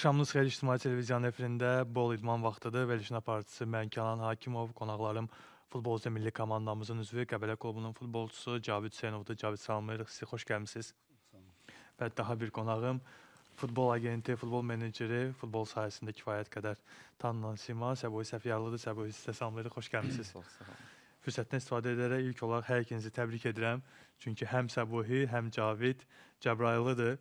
Axşamınız xeyir İctimai Televiziyanın efirində bol idman vaxtıdır. Verilişin aparıcısı mən Kənan Hakimov, qonaqlarım futbolcu milli komandamızın üzvü, Qəbələ klubunun futbolçusu Cavid Hüseynovdur. Cavid salamlayırıq sizi, xoş gəlmisiniz. Və daha bir qonağım futbol agenti, futbol meneceri, futbol sahəsində kifayət qədər tanınan sima Səbuhi Səfiyarlıdır. Səbuhi sizə salamlayırıq, xoş gəlmisiniz. Çox sağ olun. Fürsətdən istifadə edərək ilk olaraq hər ikinizi təbrik edirəm. Çünki həm Səbuhi, həm Cavid Cəbrayılıdır.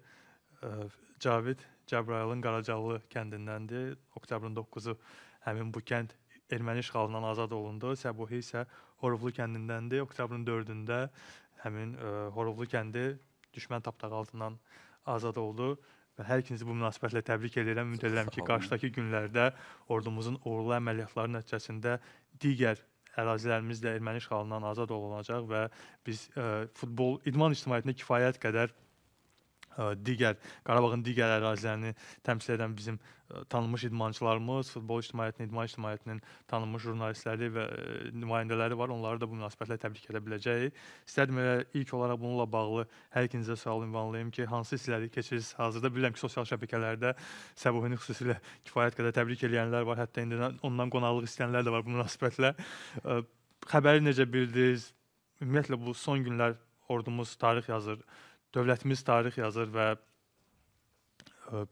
Cavid Cəbrayılın Qaracallı kəndindəndir. Oktyabrın 9-u həmin bu kənd erməni işğalından azad olundu. Səbuhi isə Horovlu kəndindəndir. Oktyabrın 4-də həmin ə, e, Horovlu kəndi düşmən tapdağı altından azad oldu və hər ikinizi bu münasibətlə təbrik edirəm. Ümid edirəm ki, qarşıdakı günlərdə ordumuzun uğurlu əməliyyatları nəticəsində digər ərazilərimiz də erməni işğalından azad olunacaq və biz ə, e, futbol idman ictimaiyyətinə kifayət qədər digər Qarabağın digər ərazilərini təmsil edən bizim tanınmış idmançılarımız, futbol ictimaiyyətinin, idman ictimaiyyətinin tanınmış jurnalistləri və nümayəndələri var. Onları da bu münasibətlə təbrik edə biləcəyik. İstərdim elə ilk olaraq bununla bağlı hər ikinizə sual ünvanlayım ki, hansı hissləri keçirsiniz? Hazırda bilirəm ki, sosial şəbəkələrdə Səbuhini xüsusilə kifayət qədər təbrik edənlər var. Hətta indi ondan qonaqlıq istəyənlər də var bu münasibətlə. Xəbəri necə bildiniz? Ümumiyyətlə bu son günlər ordumuz tarix yazır dövlətimiz tarix yazır və ə, e,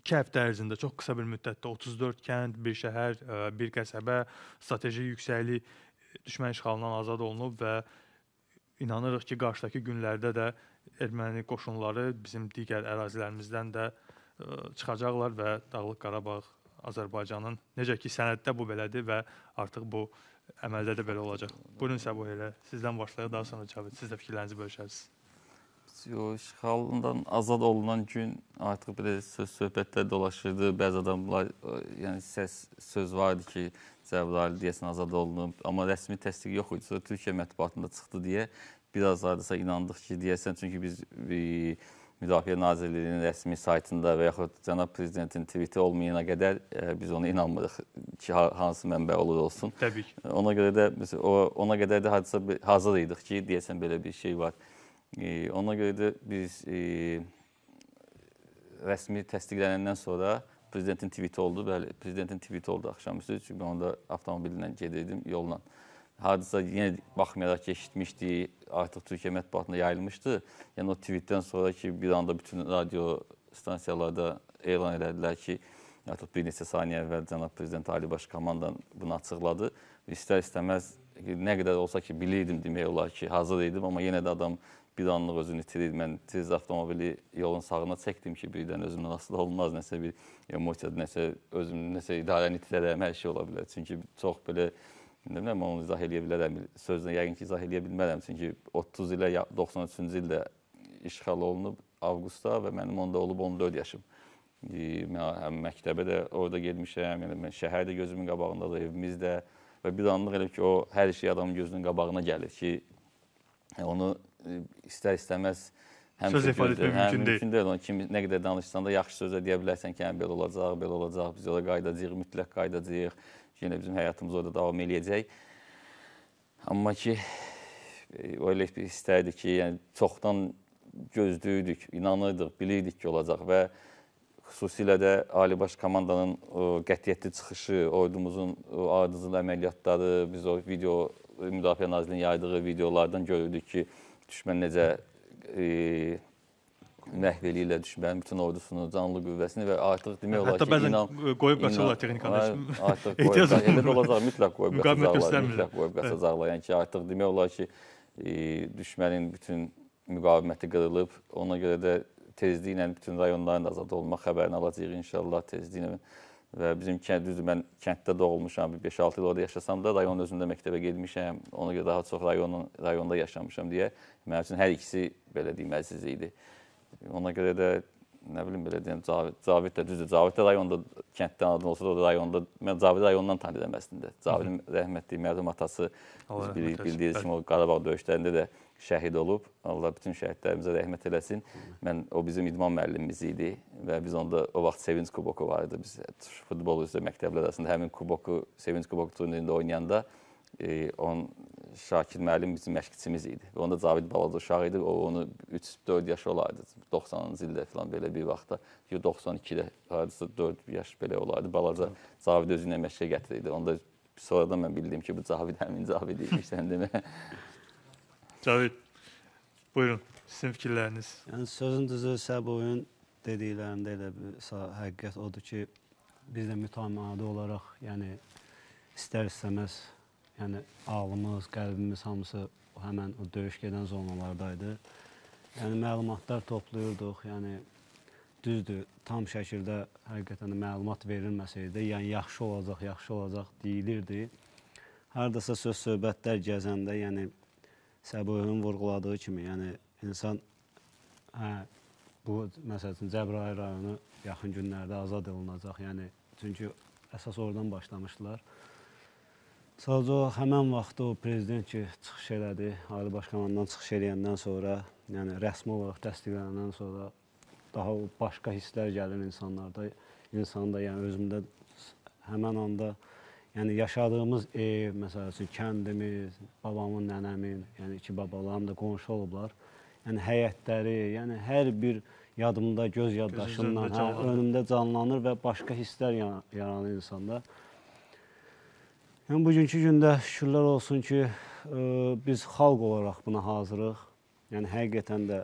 iki həftə ərzində çox qısa bir müddətdə 34 kənd, bir şəhər, ə, e, bir qəsəbə strateji yüksəklik e, düşmən işğalından azad olunub və inanırıq ki, qarşıdakı günlərdə də erməni qoşunları bizim digər ərazilərimizdən də ə, çıxacaqlar və Dağlıq Qarabağ Azərbaycanın necə ki sənəddə bu belədir və artıq bu əməldə də belə olacaq. Buyurun Səbuh elə sizdən başlayaq daha sonra Cavit siz də fikirlərinizi bölüşərsiniz o işğaldan azad olunan gün artıq belə söz söhbətlər dolaşırdı. Bəzi adamlar yəni səs söz var idi ki, Cəbrayıl deyəsən azad olunub, amma rəsmi təsdiq yox idi. Sonra Türkiyə mətbuatında çıxdı deyə biraz hardasa inandıq ki, deyəsən çünki biz e, Müdafiə Nazirliyinin rəsmi saytında və yaxud cənab prezidentin tweeti olmayana qədər ə, e, biz ona inanmırıq ki, hansı mənbə olur olsun. Təbii ki. Ona görə də məsəl ona qədər də hadisə hazır idik ki, deyəsən belə bir şey var. E, ona görə də biz e, rəsmi təsdiqlənəndən sonra prezidentin tweet oldu. Bəli, prezidentin tweet oldu axşamüstü. Çünki mən onda avtomobillə gedirdim yolla. Hadisə yenə baxmayaraq ki, eşitmişdi, artıq Türkiyə mətbuatında yayılmışdı. Yəni o tweetdən sonra ki, bir anda bütün radio stansiyalarda elan elədilər ki, artıq bir neçə saniyə əvvəl cənab prezident Ali Baş komandan bunu açıqladı. İstər istəməz nə qədər olsa ki, bilirdim demək olar ki, hazır idim, amma yenə də adam bir anlıq özünü itirir. Mən yəni tez avtomobili yolun sağına çəkdim ki, birdən özümdən asılı olmaz, nəsə bir emosiya, nəsə özüm nəsə idarəni itirərəm, hər şey ola bilər. Çünki çox belə nə bilim, onu izah eləyə bilərəm. Sözlə yəqin ki, izah eləyə bilmərəm. Çünki 30 ilə 93-cü ildə işğal olunub avqustda və mənim onda olub 14 yaşım. Həm məktəbə də orada getmişəm, yəni şəhər də gözümün qabağındadır, evimiz də və bir anlıq elə ki, o hər şey adamın gözünün qabağına gəlir ki, yəni onu istər-istəməz həm söz ifadə etmək mümkün, hə, mümkün deyil. Ona kimi nə qədər danışsan da yaxşı sözlə deyə bilərsən ki, həm belə olacaq, belə olacaq, biz yola qayıdacağıq, mütləq qayıdacağıq. Yenə bizim həyatımız orada davam eləyəcək. Amma ki elə bir istərdi ki, yəni çoxdan gözləyirdik, inanırdıq, bilirdik ki, olacaq və xüsusilə də Ali Baş komandanın qətiyyətli çıxışı, ordumuzun ardıcıl əməliyyatları, biz o video Müdafiə Nazirliyinin yaydığı videolardan görürdük ki, düşmən necə e, məhv eləyirlər düşmənin bütün ordusunu, canlı qüvvəsini və artıq demək olar Hətta ki, bəzən inan, qoyub qaçırlar texnikanı. Artıq qoyub, elə də olacaq, mütləq qoyub qaçacaqlar, yəni mütləq qoyub qaçacaqlar. Yəni ki, artıq demək olar ki, e, düşmənin bütün müqaviməti qırılıb, ona görə də tezliklə bütün rayonların da azad olma xəbərini alacağıq inşallah tezliklə və bizim kənd düzdür, mən kənddə doğulmuşam, 5-6 il orada yaşasam da rayonun özündə məktəbə getmişəm, ona görə daha çox rayonun rayonda yaşamışam deyə mənim üçün hər ikisi belə deyim əziz idi. Ona görə də nə bilim belə deyim Cavid, Cavid də düzdür, Cavid də rayonda kənddə anadan olsa da o rayonda mən Cavidi rayondan tanıyıram əslində. Cavidin rəhmətli mərhum atası biz bilirik bildiyiniz kimi o Qarabağ döyüşlərində də şəhid olub. Allah bütün şəhidlərimizə rəhmət eləsin. Mən o bizim idman müəllimimiz idi və biz onda o vaxt Sevinç Kuboku vardı. Biz futbol üzrə məktəblər arasında həmin Kuboku, Sevinç Kuboku turnirində oynayanda e, on Şakir müəllim bizim məşqçimiz idi. Və onda Cavid balaca uşaq idi. O onu 3-4 yaşı olardı. 90-cı ildə falan belə bir vaxtda, 92-də hardasa 4 yaş belə olardı. Balaca Cavid özünə məşqə gətirirdi. Onda sonradan mən bildim ki, bu Cavid həmin Cavid idi. Sən demə. Cavid, buyurun, sizin fikirləriniz. Yəni, sözün düzü isə bu oyun dediklərində elə bir həqiqət odur ki, biz də mütəmadə olaraq, yəni, istər-istəməz, yəni, ağlımız, qəlbimiz hamısı həmən o döyüş gedən zonalardaydı. Yəni, məlumatlar toplayırduq, yəni, düzdür, tam şəkildə həqiqətən də məlumat verilməsəydi, yəni, yaxşı olacaq, yaxşı olacaq deyilirdi. Hardasa söz-söhbətlər gəzəndə, yəni, Səbuhin vurğuladığı kimi, yəni insan hə bu məsəl üçün Cəbrayıl rayonu yaxın günlərdə azad olunacaq. Yəni çünki əsas oradan başlamışdılar. Sadəcə o həmin vaxtda o prezident ki çıxış elədi, Ali Başkomandan çıxış eləyəndən sonra, yəni rəsmi olaraq təsdiqlənəndən sonra daha başqa hisslər gəlir insanlarda. İnsanda yəni özümdə həmin anda Yəni yaşadığımız ev, məsəl üçün kəndimiz, babamın, nənəmin, yəni iki babalarım da qonşu olublar. Yəni həyətləri, yəni hər bir yadımda, göz yaddaşımla, hə, önümdə canlanır və başqa hisslər yaranır insanda. Yəni bugünkü gündə şükürlər olsun ki, ə, e, biz xalq olaraq buna hazırıq. Yəni həqiqətən də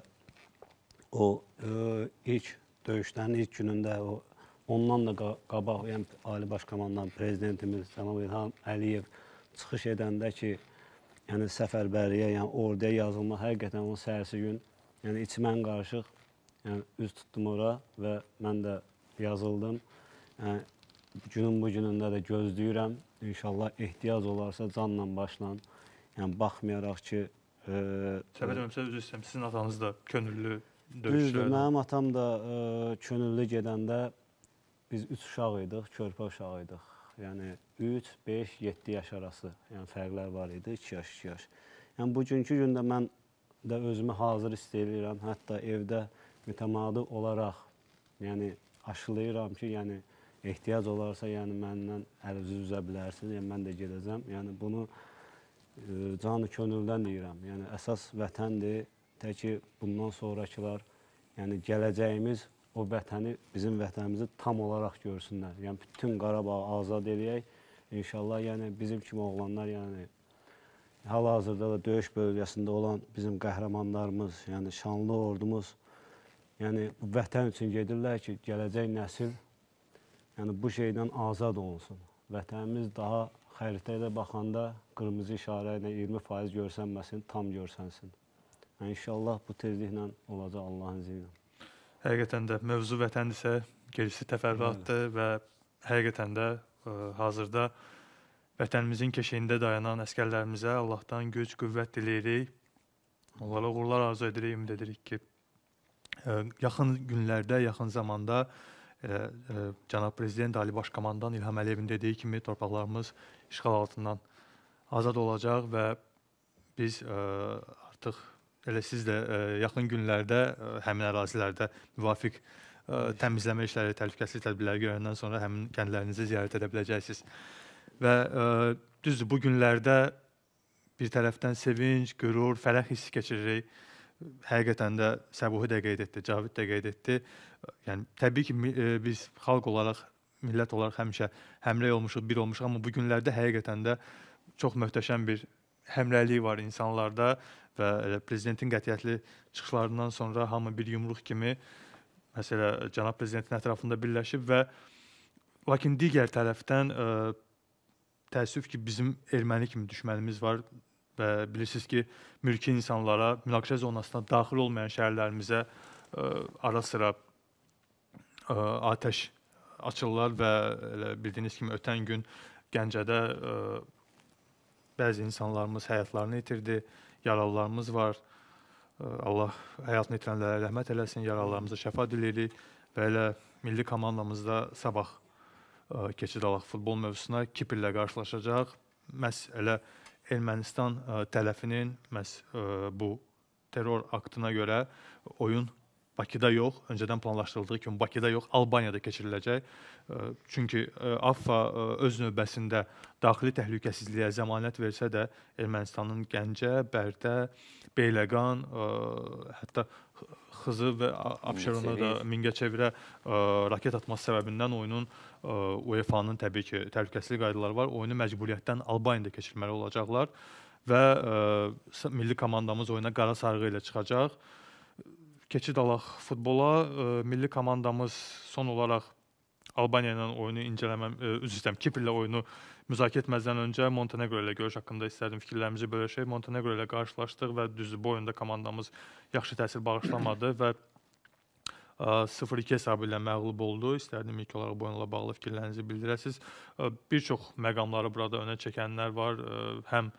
o ə, e, ilk döyüşlərin ilk günündə o Ondan da qabaq, yəni Ali Baş Komandan prezidentimiz cənab İlham Əliyev çıxış edəndə ki, yəni səfərbərliyə, yəni orduya yazılma həqiqətən o səhərsi gün, yəni içmən qarışıq, yəni üz tutdum ora və mən də yazıldım. Yəni günün bu günündə də gözləyirəm. İnşallah ehtiyac olarsa canla başla. Yəni baxmayaraq ki, e, Səhvət eləmirsə üzr istəyirəm. Sizin atanız da könüllü döyüşlərdə. Düzdür, mənim atam da ə, e, könüllü gedəndə biz üç uşaq idik, körpə uşaq idik. Yəni 3, 5, 7 yaş arası, yəni fərqlər var idi, 2 yaş, 2 yaş. Yəni bugünkü gündə mən də özümü hazır hiss edirəm. Hətta evdə mütəmadi olaraq, yəni aşılayıram ki, yəni ehtiyac olarsa, yəni məndən əl üzü üzə bilərsiniz, yəni mən də gedəcəm. Yəni bunu e, canı könüldən deyirəm. Yəni əsas vətəndir, tək ki bundan sonrakılar, yəni gələcəyimiz o vətəni, bizim vətənimizi tam olaraq görsünlər. Yəni bütün Qarabağı azad eləyək. İnşallah yəni bizim kimi oğlanlar yəni hal-hazırda da döyüş bölgəsində olan bizim qəhrəmanlarımız, yəni şanlı ordumuz yəni bu vətən üçün gedirlər ki, gələcək nəsil yəni bu şeydən azad olsun. Vətənimiz daha xəritəyə baxanda qırmızı işarə ilə 20% görsənməsin, tam görsənsin. Yəni, inşallah bu tezliklə olacaq Allahın izni ilə. Həqiqətən də mövzu vətəndirsə, gerisi təfərrüatdır və həqiqətən də ə, e, hazırda vətənimizin keşiyində dayanan əskərlərimizə Allahdan güc, qüvvət diləyirik. Onlara uğurlar arzu edirik, ümid edirik ki, ə, e, yaxın günlərdə, yaxın zamanda ə, e, ə, cənab prezident Ali Baş Komandan İlham Əliyevin dediyi kimi torpaqlarımız işğal altından azad olacaq və biz ə, artıq Elə siz də ə, e, yaxın günlərdə ə, e, həmin ərazilərdə müvafiq ə, e, təmizləmə işləri, təhlükəsizlik tədbirləri görəndən sonra həmin kəndlərinizi ziyarət edə biləcəksiniz. Və ə, düzdür, bu günlərdə bir tərəfdən sevinc, qürur, fərəh hissi keçiririk. Həqiqətən də Səbuhi də qeyd etdi, Cavid də qeyd etdi. Yəni təbii ki, ə, biz xalq olaraq, millət olaraq həmişə həmrəy olmuşuq, bir olmuşuq, amma bu günlərdə həqiqətən də çox möhtəşəm bir həmrəlik var insanlarda və e, prezidentin qətiyyətli çıxışlarından sonra hamı bir yumruq kimi məsələ cənab prezidentin ətrafında birləşib və lakin digər tərəfdən ə, e, təəssüf ki, bizim erməni kimi düşmənimiz var və bilirsiniz ki, mülki insanlara, münaqişə zonasına daxil olmayan şəhərlərimizə e, ara-sıra atəş açırlar və bildiyiniz kimi ötən gün Gəncədə ə, Bəzi insanlarımız həyatlarını itirdi, yaralılarımız var. Allah həyatını itirənlərə rəhmət eləsin, yaralılarımıza şəfa diləyirik və elə milli komandamızda sabah keçid alaq futbol mövzusuna Kipirlə qarşılaşacaq. Məs elə Ermənistan tərəfinin məs bu terror aktına görə oyun Bakıda yox, öncədən planlaşdırıldığı kimi Bakıda yox, Albaniyada keçiriləcək. Çünki AFFA öz növbəsində daxili təhlükəsizliyə zəmanət versə də Ermənistanın Gəncə, Bərdə, Beyləqan, hətta Xızı və Abşerona da Mingəçevirə raket atması səbəbindən oyunun UEFA-nın təbii ki, təhlükəsizlik qaydaları var. Oyunu məcburiyyətdən Albaniyada keçirməli olacaqlar və milli komandamız oyuna qara sarğı ilə çıxacaq keçid alaq futbola. E, milli komandamız son olaraq Albaniya ilə oyunu incələmə e, üzr istəyirəm. Kipr ilə oyunu müzakirə etməzdən öncə Montenegro ilə görüş haqqında istərdim fikirlərimizi bölüşək. Montenegro ilə qarşılaşdıq və düzdür bu oyunda komandamız yaxşı təsir bağışlamadı və 0-2 e, hesabı ilə məğlub oldu. İstərdim ilk olaraq bu oyunla bağlı fikirlərinizi bildirəsiniz. E, bir çox məqamları burada önə çəkənlər var. E, həm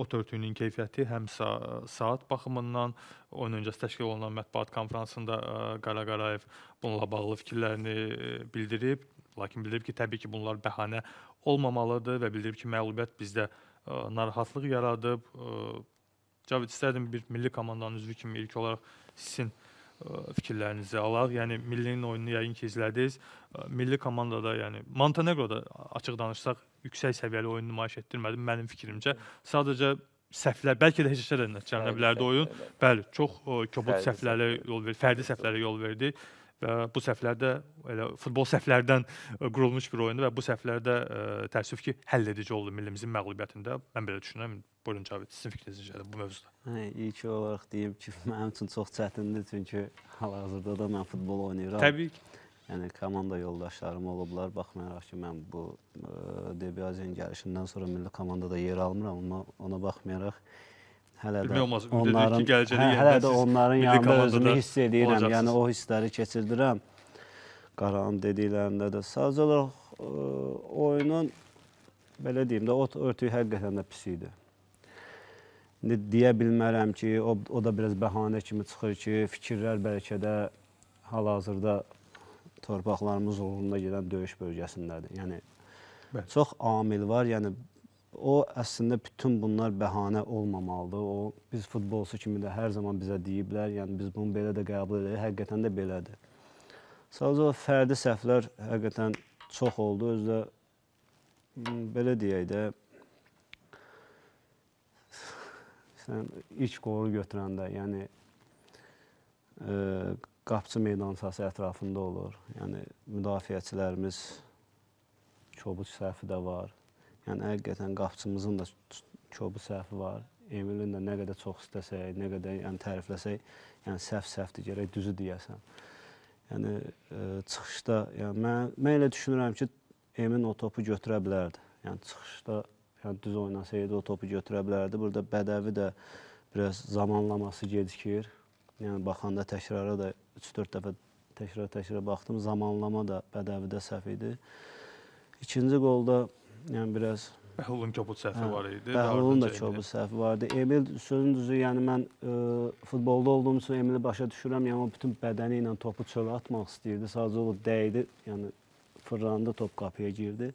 ot örtüyünün keyfiyyəti həm sa saat baxımından ön öncəsi təşkil olunan mətbuat konfransında Qara Qarayev bununla bağlı fikirlərini bildirib, lakin bildirib ki, təbii ki, bunlar bəhanə olmamalıdır və bildirib ki, məğlubiyyət bizdə narahatlıq yaradıb. Cavid istərdim bir milli komandanın üzvü kimi ilk olaraq sizin E, fikirlərinizi alaq. Yəni millinin oyununu yəqin ki izlədiniz. E, milli komandada, yəni Montenegroda açıq danışsaq yüksək səviyyəli oyun nümayiş etdirmədi mənim fikrimcə. Sadəcə səhvlər, bəlkə də heçələrlə nəticələnə bilərdi oyun. Bəli, çox e, kobud səhvlərə yol verdi, fərdi səhvlərə yol verdi. Bəli, və e, bu səhvlərdə elə futbol səhvlərdən e, qurulmuş bir oyundur və bu səhvlərdə e, təəssüf ki, həll edici oldu millimizin məğlubiyyətində. Mən belə düşünürəm. Buyurun Cavid, sizin fikriniz necədir bu mövzuda? Hə, ilk olaraq deyim ki, mənim üçün çox çətindir, çünki hal-hazırda da mən futbol oynayıram. Təbii ki. Yəni komanda yoldaşlarım olublar. Baxmayaraq ki, mən bu DB Aziyanın gəlişindən sonra milli komandada yer almıram, amma ona baxmayaraq hələ də olmaz, onların, ki, hə, hələ də onların yanında özümü hiss edirəm. Olacaqsınız. Yəni o hissləri keçirdirəm. Qaranın dediklərində də sadəcə olaraq ə, e, oyunun belə deyim də ot örtüyü həqiqətən də pis idi. İndi deyə bilmərəm ki, o, o da biraz bəhanə kimi çıxır ki, fikirlər bəlkə də hal-hazırda torpaqlarımız uğrunda gedən döyüş bölgəsindədir. Yəni Bəli. çox amil var. Yəni O əslində bütün bunlar bəhanə olmamalıdır. O biz futbolçu kimi də hər zaman bizə deyiblər, yəni biz bunu belə də qəbul edirik. Həqiqətən də belədir. Sadəcə o fərdi səhvlər həqiqətən çox oldu. Özü də hmm, belə deyək də sən ilk qolu götürəndə, yəni ə, e, qapçı meydan sahəsi ətrafında olur. Yəni müdafiəçilərimiz kobud səhvi də var Yəni həqiqətən qapıçımızın da çoxu səhvi var. Emilin də nə qədər çox istəsək, nə qədər yəni tərifləsək, yəni səhv-səhvdir, gərək düzü deyəsən. Yəni ə, e, çıxışda, yəni mən mən elə düşünürəm ki, Emin o topu götürə bilərdi. Yəni çıxışda yəni düz oynasaydı o topu götürə bilərdi. Burada Bədəvi də biraz zamanlaması gecikir. Yəni baxanda təkrara da 3-4 dəfə təkrar-təkrar baxdım. Zamanlama da Bədəvidə səhv idi. İkinci qolda yəni biraz Bəhlulun kobud səhvi hə, var idi. Bəhlulun da kobud səhvi var idi. Emil sözün düzü, yəni mən ə, e, futbolda olduğum üçün Emili başa düşürəm. Yəni o bütün bədəni ilə topu çölə atmaq istəyirdi. Sadəcə o dəydi, yəni fırlandı, top qapıya girdi.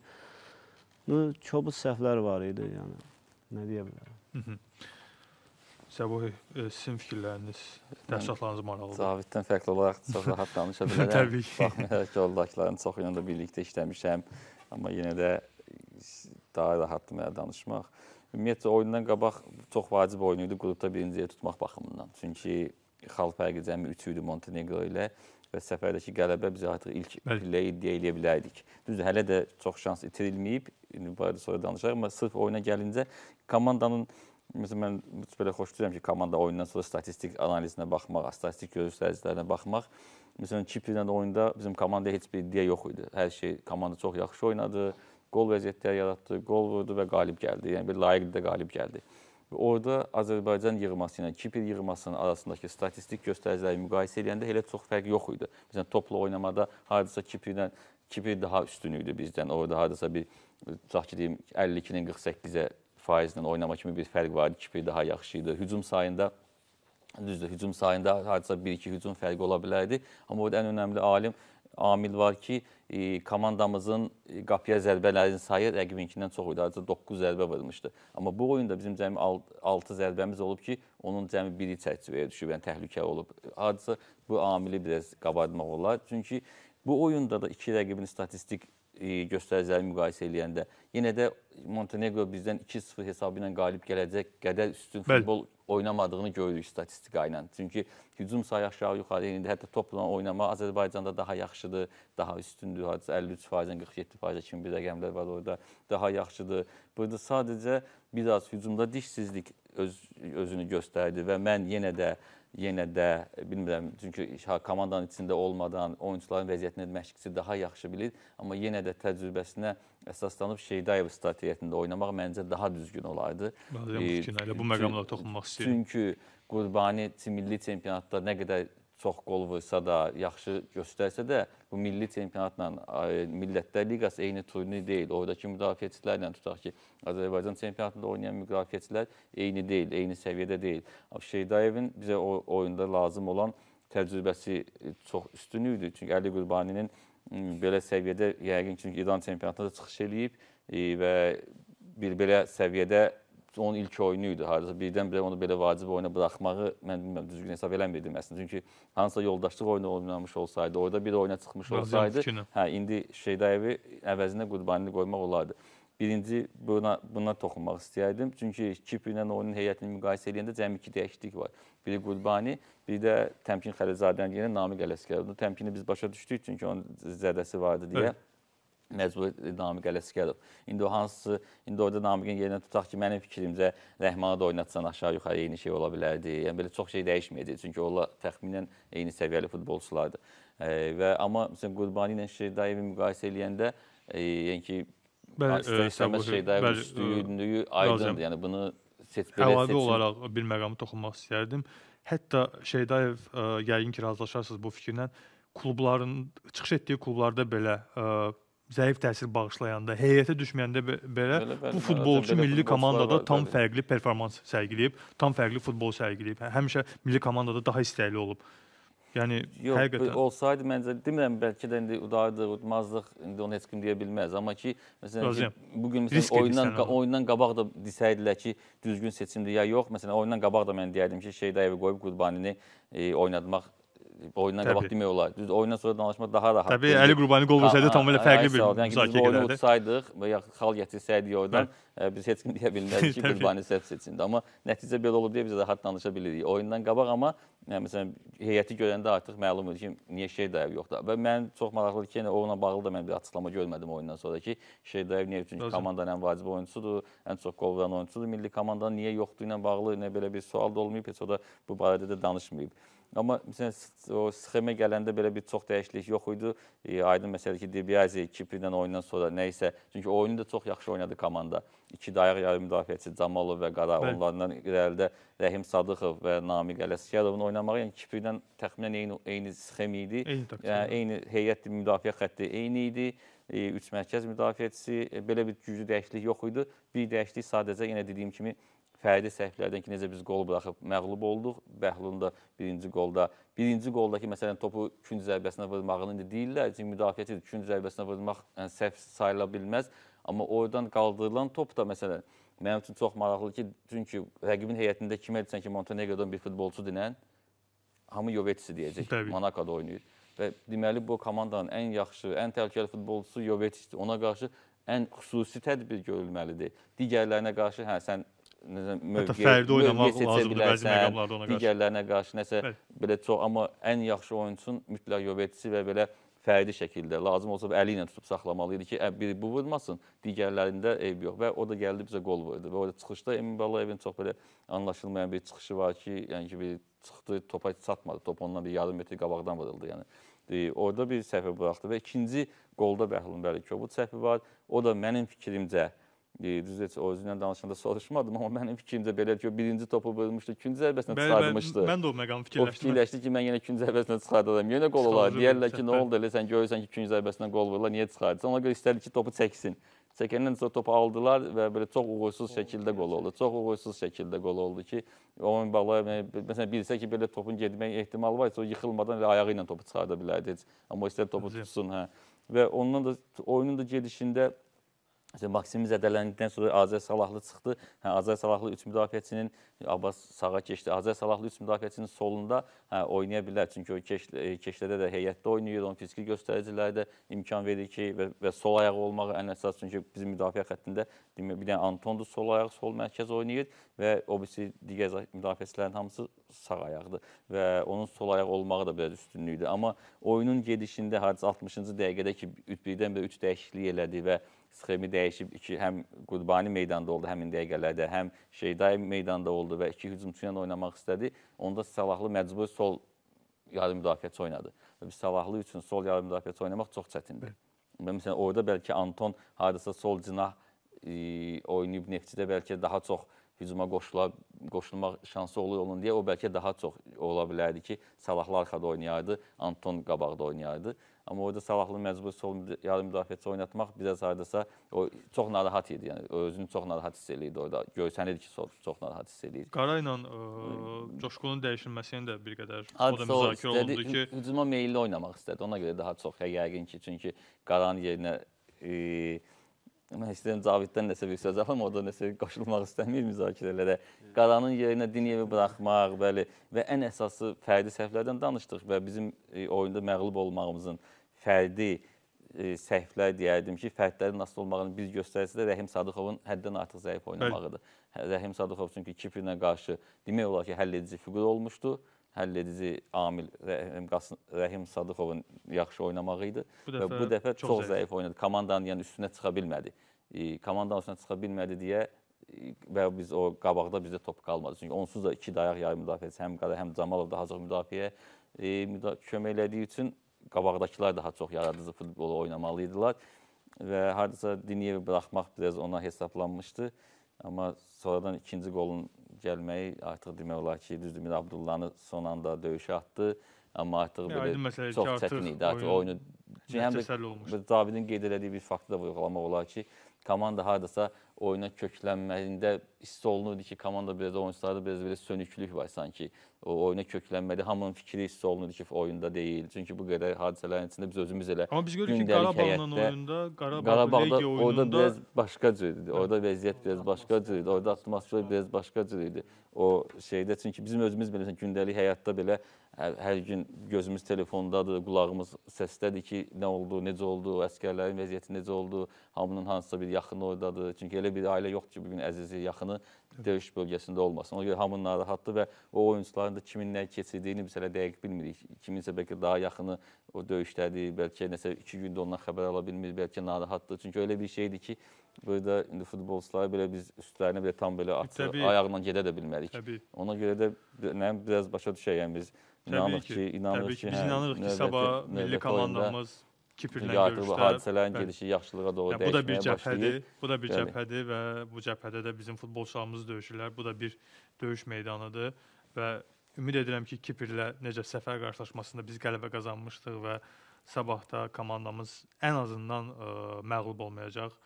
Bu kobud səhvlər var idi, yəni nə deyə bilərəm. Hı -hı. Səbuhi, e, sizin fikirləriniz, təşkilatlarınız maraqlıdır. Zaviddən fərqli olaraq çox rahat danışa bilərəm. Təbii ki. Baxmayaraq ki, oradakıların çoxu ilə də birlikdə işləmişəm. Amma yenə də daha rahatdır mənə danışmaq. Ümumiyyətlə oyundan qabaq çox vacib oyun idi qrupda birinciyə tutmaq baxımından. Çünki xal fərqi cəmi 3 idi Montenegro ilə və səfərdəki qələbə biz artıq ilk pilləyə iddia eləyə bilərdik. Düzdür, hələ də çox şans itirilməyib. İndi barədə sonra danışarıq, amma sırf oyuna gəlincə komandanın Məsələn, mən belə xoşlayıram ki, komanda oyundan sonra statistik analizinə baxmaq, statistik göstəricilərinə baxmaq. Məsələn, Kiprlə oyunda bizim komandaya heç bir iddia yox idi. Hər şey komanda çox yaxşı oynadı. Qol vəziyyətləri yaratdı, qol vurdu və qalib gəldi. Yəni bir layiqli də qalib gəldi. Və orada Azərbaycan yığması ilə Kipr yığmasının arasındakı statistik göstəriciləri müqayisə edəndə elə çox fərq yox idi. Məsələn, topla oynamada hardasa Kiprdən Kipr daha üstün idi bizdən. Orada hardasa bir tutaq ki, deyim 52-nin 48-ə faizlə oynama kimi bir fərq var idi. Kipr daha yaxşı idi. Hücum sayında düzdür, hücum sayında hardasa 1-2 hücum fərqi ola bilərdi. Amma orada ən önəmli alim amil var ki, E, komandamızın e, qapıya zərbələrin sayı rəqibinkindən çox idi. Ayrıca 9 zərbə vurmuşdu. Amma bu oyunda bizim cəmi 6 zərbəmiz olub ki, onun cəmi biri çərçivəyə düşüb, yəni təhlükəli olub. Hadisə bu amili biraz qabardmaq olar. Çünki bu oyunda da iki rəqibin statistik e, göstəriciləri müqayisə eləyəndə yenə də Montenegro bizdən 2-0 hesabı ilə qalib gələcək qədər üstün futbol Bəli oynamadığını görürük statistika ilə. Çünki hücum sayı aşağı yuxarı indi hətta topla oynama Azərbaycanda daha yaxşıdır, daha üstündür. 53%-dən 47%-ə kimi bir rəqəmlər var orada. Daha yaxşıdır. Burada sadəcə biraz hücumda dişsizlik öz özünü göstərdi və mən yenə də yenə də bilmirəm, çünki komandanın içində olmadan oyunçuların vəziyyətini məşqçi daha yaxşı bilir, amma yenə də təcrübəsinə əsaslanıb Şeydayev strateqiyətində oynamaq məncə daha düzgün olardı. Bəli, bu fikirlə bu məqamlara toxunmaq istəyirəm. Çünki Qurbani milli çempionatda nə qədər çox qol vursa da, yaxşı göstərsə də, bu milli çempionatla, Millətlər Liqası eyni turnir deyil. Oradakı müdafiəçilərlə tutaq ki, Azərbaycan çempionatında oynayan müdafiəçilər eyni deyil, eyni səviyyədə deyil. Şeydayevin bizə o oyunda lazım olan təcrübəsi e, çox üstün idi. Çünki Əli Qurbaninin belə səviyyədə yəqin ki, İran çempionatında da çıxış eləyib e, və bir belə səviyyədə onun ilk oyunu idi hardasa. Birdən-birə onu belə vacib oyuna buraxmağı mən bilmirəm, düzgün hesab eləmirdim əslində. Çünki hansısa yoldaşlıq oyunu oynamış olsaydı, orada bir oyuna çıxmış olsaydı, hə indi Şeydayevi əvəzinə Qurbanini qoymaq olardı. Birinci buna, buna toxunmaq istəyərdim. Çünki Kipr ilə oyunun heyətini müqayisə edəndə cəmi iki dəyişiklik var. Biri Qurbani, bir də Təmkin Xəlilzadənin yerinə Namiq Ələsgərovdur. Təmkini biz başa düşdük çünki onun zədəsi vardı deyə. Evet məcburi Namiq Ələsgərov. İndi o hansı, indi orada Namiqin yerinə tutaq ki, mənim fikrimcə Rəhmanı da oynatsan aşağı-yuxarı eyni şey ola bilərdi. Yəni belə çox şey dəyişməyəcək. Çünki onlar təxminən eyni səviyyəli futbolçulardır. E, və amma məsələn Qurbani ilə Şirdayevi müqayisə eləyəndə e, yəni ki Bəli, e, Səməd Şirdayevin üstünlüyü e, aydındır. Yəni bunu seç belə seçim. Əlavə olaraq bir məqamı toxunmaq istərdim. Hətta Şirdayev e, yəqin ki razılaşarsınız bu fikirlə klubların çıxış etdiyi klublarda belə ə, zəif təsir bağışlayanda, heyətə düşməyəndə belə bəli, bəli, bu futbolçu milli komandada var, tam bəli. fərqli performans sərgiləyib, tam fərqli futbol sərgiləyib. Hə, həmişə milli komandada daha istəkli olub. Yəni Yox, həqiqətən olsaydı məncə demirəm bəlkə də indi udardıq, udmazlıq, indi onu heç kim deyə bilməz, amma ki məsələn ki, bu gün məsələn oyundan qa oyundan qabaq da desəydilər ki, düzgün seçimdir ya yox, məsələn oyundan qabaq da mən deyərdim ki, Şeydayevi qoyub Qurbanini e, oynatmaq oyundan Tabii. qabaq demək olar. Düz oyundan sonra danışmaq daha rahat. Təbii, Əli Qurbanlı qol vursaydı tamamilə fərqli bir müzakirə edərdi. Oyunu utsaydıq və ya xal gətirsəydik oradan, e, biz heç kim deyə bilməzdik ki, Qurbanlı səhv seçindi. Amma nəticə belə olub deyə biz rahat danışa bilirik. Oyundan qabaq amma məsələn heyəti görəndə artıq məlum idi ki, niyə Şeydayev yoxdur. Və mən çox maraqlıdır ki, yəni onunla bağlı da mən bir açıqlama görmədim oyundan sonraki. Şeydayev niyə üçün komandanın ən vacib oyunçusudur, ən çox qol vuran oyunçusudur, milli komandanın niyə yoxduğu ilə bağlı nə belə bir sual da olmayıb, heç o da bu barədə də danışmayıb. Amma məsələn o sxemə gələndə belə bir çox dəyişiklik yox idi. E, aydın məsələdir ki, Dibiase Kiprdən oyundan sonra nə isə çünki oyunu da çox yaxşı oynadı komanda. İki dayaq yarı müdafiəçi Camalov və Qara Bəli. onlardan irəlidə Rəhim Sadıqov və Namiq Ələsgərovun oynamağı yəni Kiprdən təxminən eyni eyni sxem idi. Eyni, yəni, eyni heyət müdafiə xətti eyni idi. E, üç mərkəz müdafiəçisi e, belə bir güclü dəyişiklik yox idi. Bir dəyişiklik sadəcə yenə yəni, dediyim kimi fərdi səhvlərdən ki, necə biz qolu buraxıb məğlub olduq. Bəhlulun da birinci qolda, birinci qoldakı məsələn topu üçüncü zərbəsinə vurmağını indi deyirlər, çünki müdafiəçidir. Üçüncü zərbəsinə vurmaq yəni, səhv sayıla bilməz, amma oradan qaldırılan top da məsələn mənim üçün çox maraqlı ki, çünki rəqibin heyətində kimdirsən ki, Montenegrodan bir futbolçu dinən hamı Jovetsi deyəcək. Təbii. Monaco'da oynayır. Və deməli bu komandanın ən yaxşı, ən təhlükəli futbolçusu Jovetsidir. Ona qarşı ən xüsusi tədbir görülməlidir. Digərlərinə qarşı hə sən mövqe, fərdi oynamaq lazımdır bəzi məqamlarda ona qarşı. Digərlərinə qarşı nəsə Bəli. belə çox amma ən yaxşı oyunçun mütləq Yovetsi və belə fərdi şəkildə lazım olsa əli ilə tutub saxlamalı idi ki, biri bu vurmasın, digərlərində eyb yox və o da gəldi bizə qol vurdu. Və orada çıxışda Emin Ballayevin çox belə anlaşılmayan bir çıxışı var ki, yəni ki, bir çıxdı, topa çatmadı. Top ondan bir yarım metr qabaqdan vuruldu, yəni. E, orada bir səhvə buraxdı və ikinci qolda Bəhlul Məlikov bu səhvi var. O da mənim fikrimcə düz o özündən danışanda soruşmadım, amma mənim fikrimcə belə ki, o birinci topu bölmüşdü, ikinci zərbəsinə çıxarmışdı. Mən, mən də o məqam fikirləşdim. O fikirləşdi ki, mən yenə ikinci zərbəsinə çıxardıram, yenə qol olar. Deyərlər ki, nə oldu elə, sən görürsən ki, ikinci zərbəsindən qol vururlar, niyə çıxardırsan? Ona görə istədik ki, topu çəksin. Çəkəndən sonra topu aldılar və belə çox uğursuz şəkildə qol oldu. Çox uğursuz şəkildə qol oldu ki, Omen Bağlayev məsələn bilsə ki, belə topun getmək ehtimalı var, o yıxılmadan elə ayağı ilə topu çıxarda bilərdi. Amma istədi topu tutsun, hə. Və ondan da oyunun da gedişində İşte Maksimi zədələndikdən sonra Azər Salahlı çıxdı. Hə, Azər Salahlı 3 müdafiəçinin Abbas sağa keçdi. Azər Salahlı 3 müdafiəçinin solunda hə, oynaya bilər. Çünki o keş, e, keşlərdə də heyətdə oynayır. Onun fiziki göstəriciləri də imkan verir ki, və, və sol ayağı olmaq ən əsas. Çünki bizim müdafiə xəttində demək, bir dənə Antondur sol ayaq, sol mərkəz oynayır və o birisi digər müdafiəçilərin hamısı sağ ayaqdır və onun sol ayaq olmağı da biraz üstünlükdür. Amma oyunun gedişində hardasa 60-cı dəqiqədə ki, birdən-birə 3 dəyişiklik elədi və sxemi dəyişib iki həm Qurbanı meydanda oldu, həmin dəqiqələrdə, həm Şeyday meydanda oldu və iki hücumçu ilə oynamaq istədi. Onda Salahlı məcbur sol yarım müdafiəçi oynadı. Və biz Salahlı üçün sol yarım müdafiəçi oynamaq çox çətindir. Və məsələn orada bəlkə Anton hardasa sol cinah e, oynayıb Neftçidə bəlkə daha çox hücuma qoşula, qoşulmaq şansı olur onun deyə o bəlkə daha çox ola bilərdi ki, Salahlı arxada oynayardı, Anton qabaqda oynayardı. Amma orada Salahlı məcbur sol yarım müdafiəçi oynatmaq biraz hardasa o çox narahat idi. Yəni özünü çox narahat hiss eləyirdi orada. Görsənirdi ki, sol çox narahat hiss eləyir. Qara ilə Coşkunun dəyişilməsini də bir qədər o da müzakirə olundu ki, hücuma meylli oynamaq istədi. Ona görə daha çox yəqin ki, çünki Qaranın yerinə e, Mən istəyirəm Caviddən nəsə bir söz alım, o da nəsə qoşulmaq istəmir müzakirələrə. Qaranın yerinə Diniyevi buraxmaq, bəli və ən əsası fərdi səhvlərdən danışdıq və bizim oyunda məğlub olmağımızın fərdi e, səhvlər deyərdim ki, fərdlərin nasıl olmağını biz göstərsə də Rəhim Sadıqovun həddən artıq zəif oynamağıdır. Bəli. Hə, Rəhim Sadıqov çünki Kiprinə qarşı demək olar ki, həll edici fiqur olmuşdu. Həll edici amil Rəhim, Qasım, Rəhim Sadıqovun yaxşı oynamağı idi bu dəfə, və bu dəfə çox, çox zəif oynadı. Komandanın yəni üstünə çıxa bilmədi. E, komandanın üstünə çıxa bilmədi deyə e, və biz o qabaqda bizdə top qalmadı. Çünki onsuz da iki dayaq yarı müdafiəçi həm Qara, həm Camalov daha çox müdafiəyə e, müda kömək elədiyi üçün qabaqdakılar daha çox yaradıcı futbolu oynamalıydılar və hardasa Diniyevi buraxmaq biraz ona hesablanmışdı. Amma sonradan ikinci qolun gəlməyi artıq demək olar ki, düzdür Mir Abdullanı son anda döyüşə atdı. Amma artıq belə məsələ, çox çətin idi. Artıq oyunu həm də Davidin qeyd elədiyi bir faktı da vurğulamaq olar ki, komanda hardasa oyuna köklənməyində hiss olunurdu ki, komanda biraz oyunçularda biraz belə sönüklük var sanki. O oyuna köklənmədi. Hamının fikri hiss olunurdu ki, oyunda deyil. Çünki bu qədər hadisələrin içində biz özümüz elə Amma biz görürük ki, Qarabağla oyunda, Qarabağ Qarabağda oyununda... orada biraz başqa cür idi. Orada vəziyyət biraz başqa cür idi. Orada atmosfer biraz başqa cür idi. O şeydə çünki bizim özümüz belə gündəlik həyatda belə hər, hər gün gözümüz telefondadır, qulağımız səsdədir ki, nə oldu, necə oldu, əsgərlərin vəziyyəti necə oldu, hamının hansısa bir yaxını oradadır. Çünki elə elə bir ailə yoxdur ki, bu gün əzizi, yaxını döyüş bölgəsində olmasın. Ona görə hamı narahatdır və o oyunçuların da kimin nə keçirdiyini biz hələ dəqiq bilmirik. Kiminsə bəlkə daha yaxını o döyüşdədir, bəlkə nəsə 2 gündə ondan xəbər ala bilmir, bəlkə narahatdır. Çünki elə bir şeydir ki, burada indi futbolçuları belə biz üstlərinə belə tam belə atır, Təbii. ayaqla gedə də bilmərik. Təbii. Ona görə də nə biraz başa düşəyəm yəni biz. İnanırıq ki, ki, inanırıq ki, ki, biz hə, inanırıq ki, sabah milli komandamız Kipirlə artıq bu hadisələrin gedişi yaxşılığa doğru yəni, bu da bir cəbhədir. Bu da bir yəni. cəbhədir və bu cəbhədə də bizim futbolçularımız döyüşürlər. Bu da bir döyüş meydanıdır və ümid edirəm ki, Kipirlə necə səfər qarşılaşmasında biz qələbə qazanmışdıq və sabah da komandamız ən azından ə, e, məğlub olmayacaq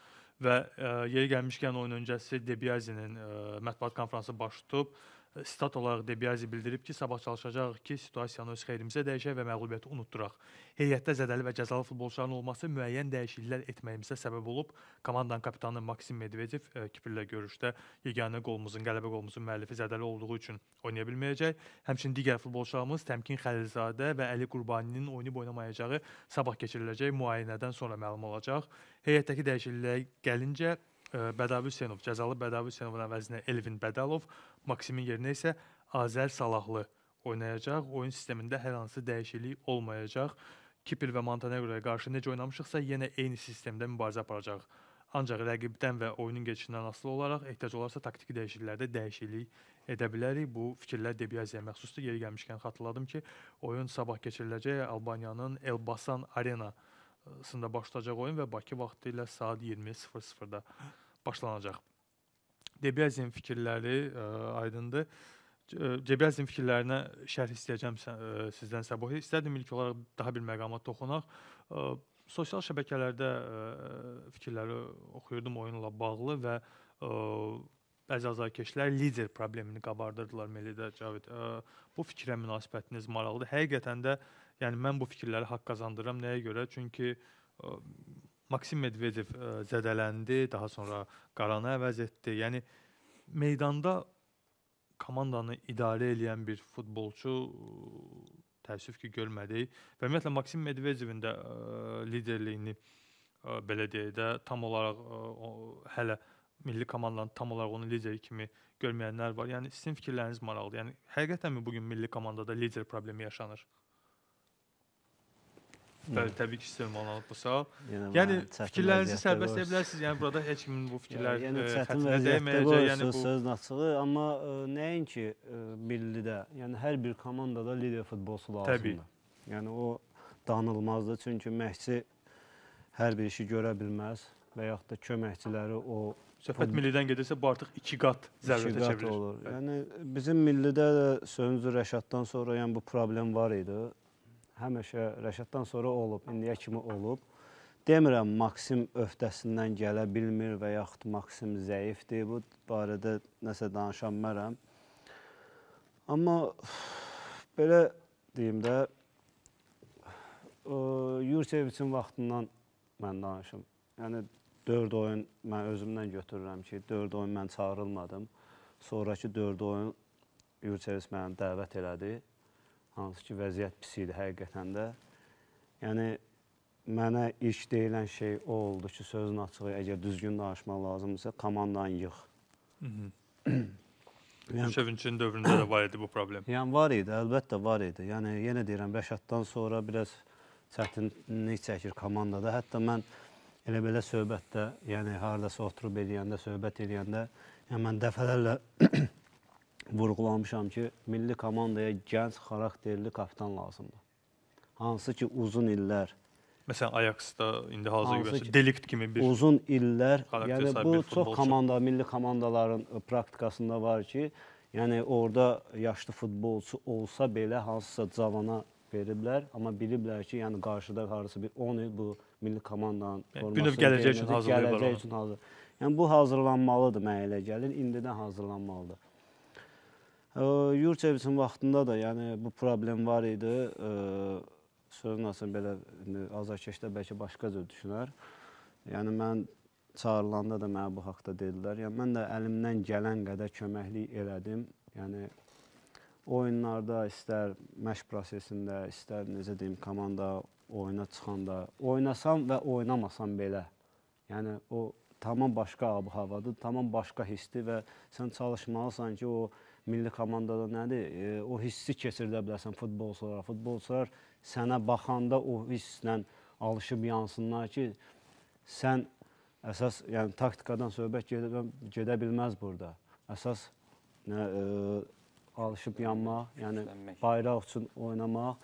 və ə, e, yeri gəlmişkən oyun öncəsi Debiazinin e, mətbuat konfransı baş tutub Sitat olaraq Debiazi bildirib ki, sabah çalışacağıq ki, situasiyanı öz xeyrimizə dəyişək və məğlubiyyəti unutduraq. Heyətdə zədəli və cəzalı futbolçuların olması müəyyən dəyişikliklər etməyimizə səbəb olub. Komandanın kapitanı Maksim Medvedev e, Kipirlə görüşdə yeganə qolumuzun, qələbə qolumuzun müəllifi zədəli olduğu üçün oynaya bilməyəcək. Həmçinin digər futbolçularımız Təmkin Xəlilzadə və Əli Qurbaninin oynayıb oynamayacağı sabah keçiriləcək müayinədən sonra məlum olacaq. Heyətdəki dəyişikliklərə gəlincə Bədavi Hüseynov, cəzalı Bədavi Hüseynovun əvəzinə Elvin Bədalov, Maksimin yerinə isə Azər Salahlı oynayacaq. Oyun sistemində hər hansı dəyişiklik olmayacaq. Kipr və Montenegroya qarşı necə oynamışıqsa, yenə eyni sistemdə mübarizə aparacaq. Ancaq rəqibdən və oyunun keçişindən asılı olaraq ehtiyac olarsa taktiki dəyişikliklərdə dəyişiklik edə bilərik. Bu fikirlər Debiaziyaya məxsusdur. Yeri gəlmişkən xatırladım ki, oyun sabah keçiriləcək Albaniyanın Elbasan Arena sında başlayacaq oyun və Bakı vaxtı ilə saat 20:00-da başlanacaq. Debiazin fikirləri ə, e, aydındır. E, Debiazin fikirlərinə şərh istəyəcəm sə, ə, e, sizdən səbuh. İstədim ilk olaraq daha bir məqama toxunaq. Ə, sosial şəbəkələrdə ə, fikirləri oxuyurdum oyunla bağlı və ə, bəzi azarkeşlər lider problemini qabardırdılar Melidə Cavid. Ə, bu fikrə münasibətiniz maraqlıdır. Həqiqətən də Yəni mən bu fikirləri haqq qazandıram. Nəyə görə? Çünki ə, Maksim Medvedev ə, e, zədələndi, daha sonra Qaranı əvəz etdi. Yəni meydanda komandanı idarə edən bir futbolçu ə, e, təəssüf ki görmədik. Və ümumiyyətlə Maksim Medvedevin də ə, e, liderliyini ə, belə deyək də tam olaraq ə, o, hələ milli komandanın tam olaraq onun lideri kimi görməyənlər var. Yəni sizin fikirləriniz maraqlıdır. Yəni həqiqətənmi bu gün milli komandada lider problemi yaşanır? Bəli, təbii ki, istehmal alıb bu sual. Yəni, yəni fikirlərinizi sərbəst edə bilərsiniz. Yəni burada heç kimin bu fikirlər yəni, yəni, xətrinə dəyməyəcək. Yəni bu sözün açığı, amma ə, e, nəinki ə, e, millidə, yəni hər bir komandada lider futbolçu lazımdır. Təbii. Yəni o danılmazdır, çünki məşqçi hər bir işi görə bilməz və yaxud da köməkçiləri o Söhbət millidən gedirsə, bu artıq iki qat zərurətə çevrilir. olur. Yəni bizim millidə də sözünüzü Rəşaddan sonra yəni bu problem var idi həmişə Rəşaddan sonra olub, indiyə kimi olub. Demirəm Maksim öhdəsindən gələ bilmir və yaxud Maksim zəifdir. Bu barədə nəsə danışa bilmərəm. Amma belə deyim də Yurçeviçin vaxtından mən danışım. Yəni 4 oyun mən özümdən götürürəm ki, 4 oyun mən çağırılmadım. Sonrakı 4 oyun Yurçeviç məni dəvət elədi hansı ki vəziyyət pis idi həqiqətən də. Yəni mənə ilk deyilən şey o oldu ki, sözün açığı əgər düzgün danışmaq lazımdırsa, komandanı yığ. Mhm. yəni, Şevinçin dövründə də var idi bu problem. Yəni var idi, əlbəttə var idi. Yəni yenə deyirəm, Rəşaddan sonra biraz çətinlik çəkir komandada. Hətta mən elə belə söhbətdə, yəni hardasa oturub eləyəndə, söhbət eləyəndə, yəni mən dəfələrlə vurğulamışam ki, milli komandaya gənc xarakterli kapitan lazımdır. Hansı ki, uzun illər Məsələn, Ajax-da indi hazır görürsən, delikt kimi bir uzun illər, yəni bu çox komanda, milli komandaların e, praktikasında var ki, yəni orada yaşlı futbolçu olsa belə hansısa cavana veriblər, amma biliblər ki, yəni qarşıda harısı bir 10 il bu milli komandanın yəni, bir növ gələcək üçün hazırlayıblar. Gələcək üçün hazır. Yəni bu hazırlanmalıdır mənə elə gəlir, indidən hazırlanmalıdır. Yurçeviçin vaxtında da yəni bu problem var idi. Sözün açıq belə azarkeşdə bəlkə başqa cür düşünər. Yəni mən çağırılanda da mənə bu haqqda dedilər. Yəni mən də əlimdən gələn qədər köməklik elədim. Yəni oyunlarda istər məşq prosesində, istər necə deyim, komanda oyuna çıxanda, oynasam və oynamasam belə. Yəni o tamam başqa ab-havadır, tamam başqa hissdir və sən çalışmalısan ki, o milli komandada nədir? E, o hissi keçirdə bilərsən futbolçulara. Futbolçular sənə baxanda o hisslə alışıb yansınlar ki, sən əsas, yəni taktikadan söhbət gedə, gedə bilməz burada. Əsas nə, e, alışıb yanmaq, yəni bayraq üçün oynamaq,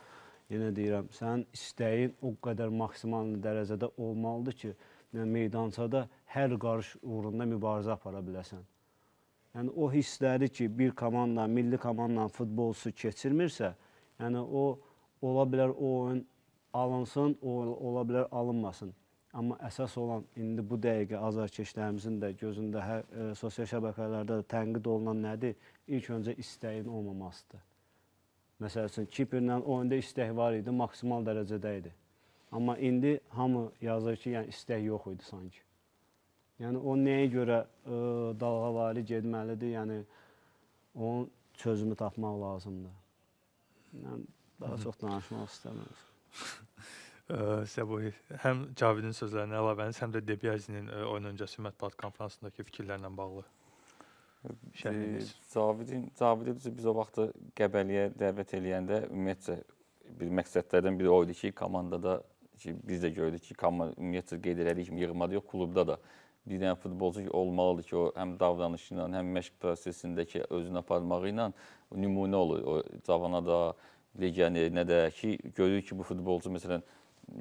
yenə deyirəm, sənin istəyin o qədər maksimal dərəcədə olmalıdır ki, yəni meydançada hər qarış uğrunda mübarizə apara biləsən yəni o hissləri ki, bir komanda, milli komanda futbolçusu keçirmirsə, yəni o ola bilər o oyun alınsın, o ola bilər alınmasın. Amma əsas olan indi bu dəqiqə azarkeşlərimizin də gözündə hər e, sosial şəbəkələrdə tənqid olunan nədir? İlk öncə istəyin olmamasıdır. Məsəl üçün Kiperlə oyunda istək var idi, maksimal dərəcədə idi. Amma indi hamı yazır ki, yəni istək yox idi sanki. Yəni o nəyə görə ə, e, dalğavari getməlidir? Yəni onun çözümü tapmaq lazımdır. Yəni daha Hı -hı. çox danışmaq istəmirəm. E, Səbuhi, həm Cavidin sözlərinə əlavəniz, həm də Debiazinin e, oyun öncəsi mətbuat konfransındakı fikirlərlə bağlı. Şərhiniz. Cavidin, Cavidi biz o vaxt Qəbəliyə dəvət eləyəndə ümumiyyətcə bir məqsədlərdən biri o idi ki, komandada ki, biz də gördük ki, ümumiyyətcə qeyd elədik ki, yığmada yox, klubda da bir dənə futbolçu olmalıdır ki, o həm davranışı ilə, həm məşq prosesindəki özünü aparmağı ilə nümunə olur. O cavana da, legionerinə də ki, görür ki, bu futbolçu məsələn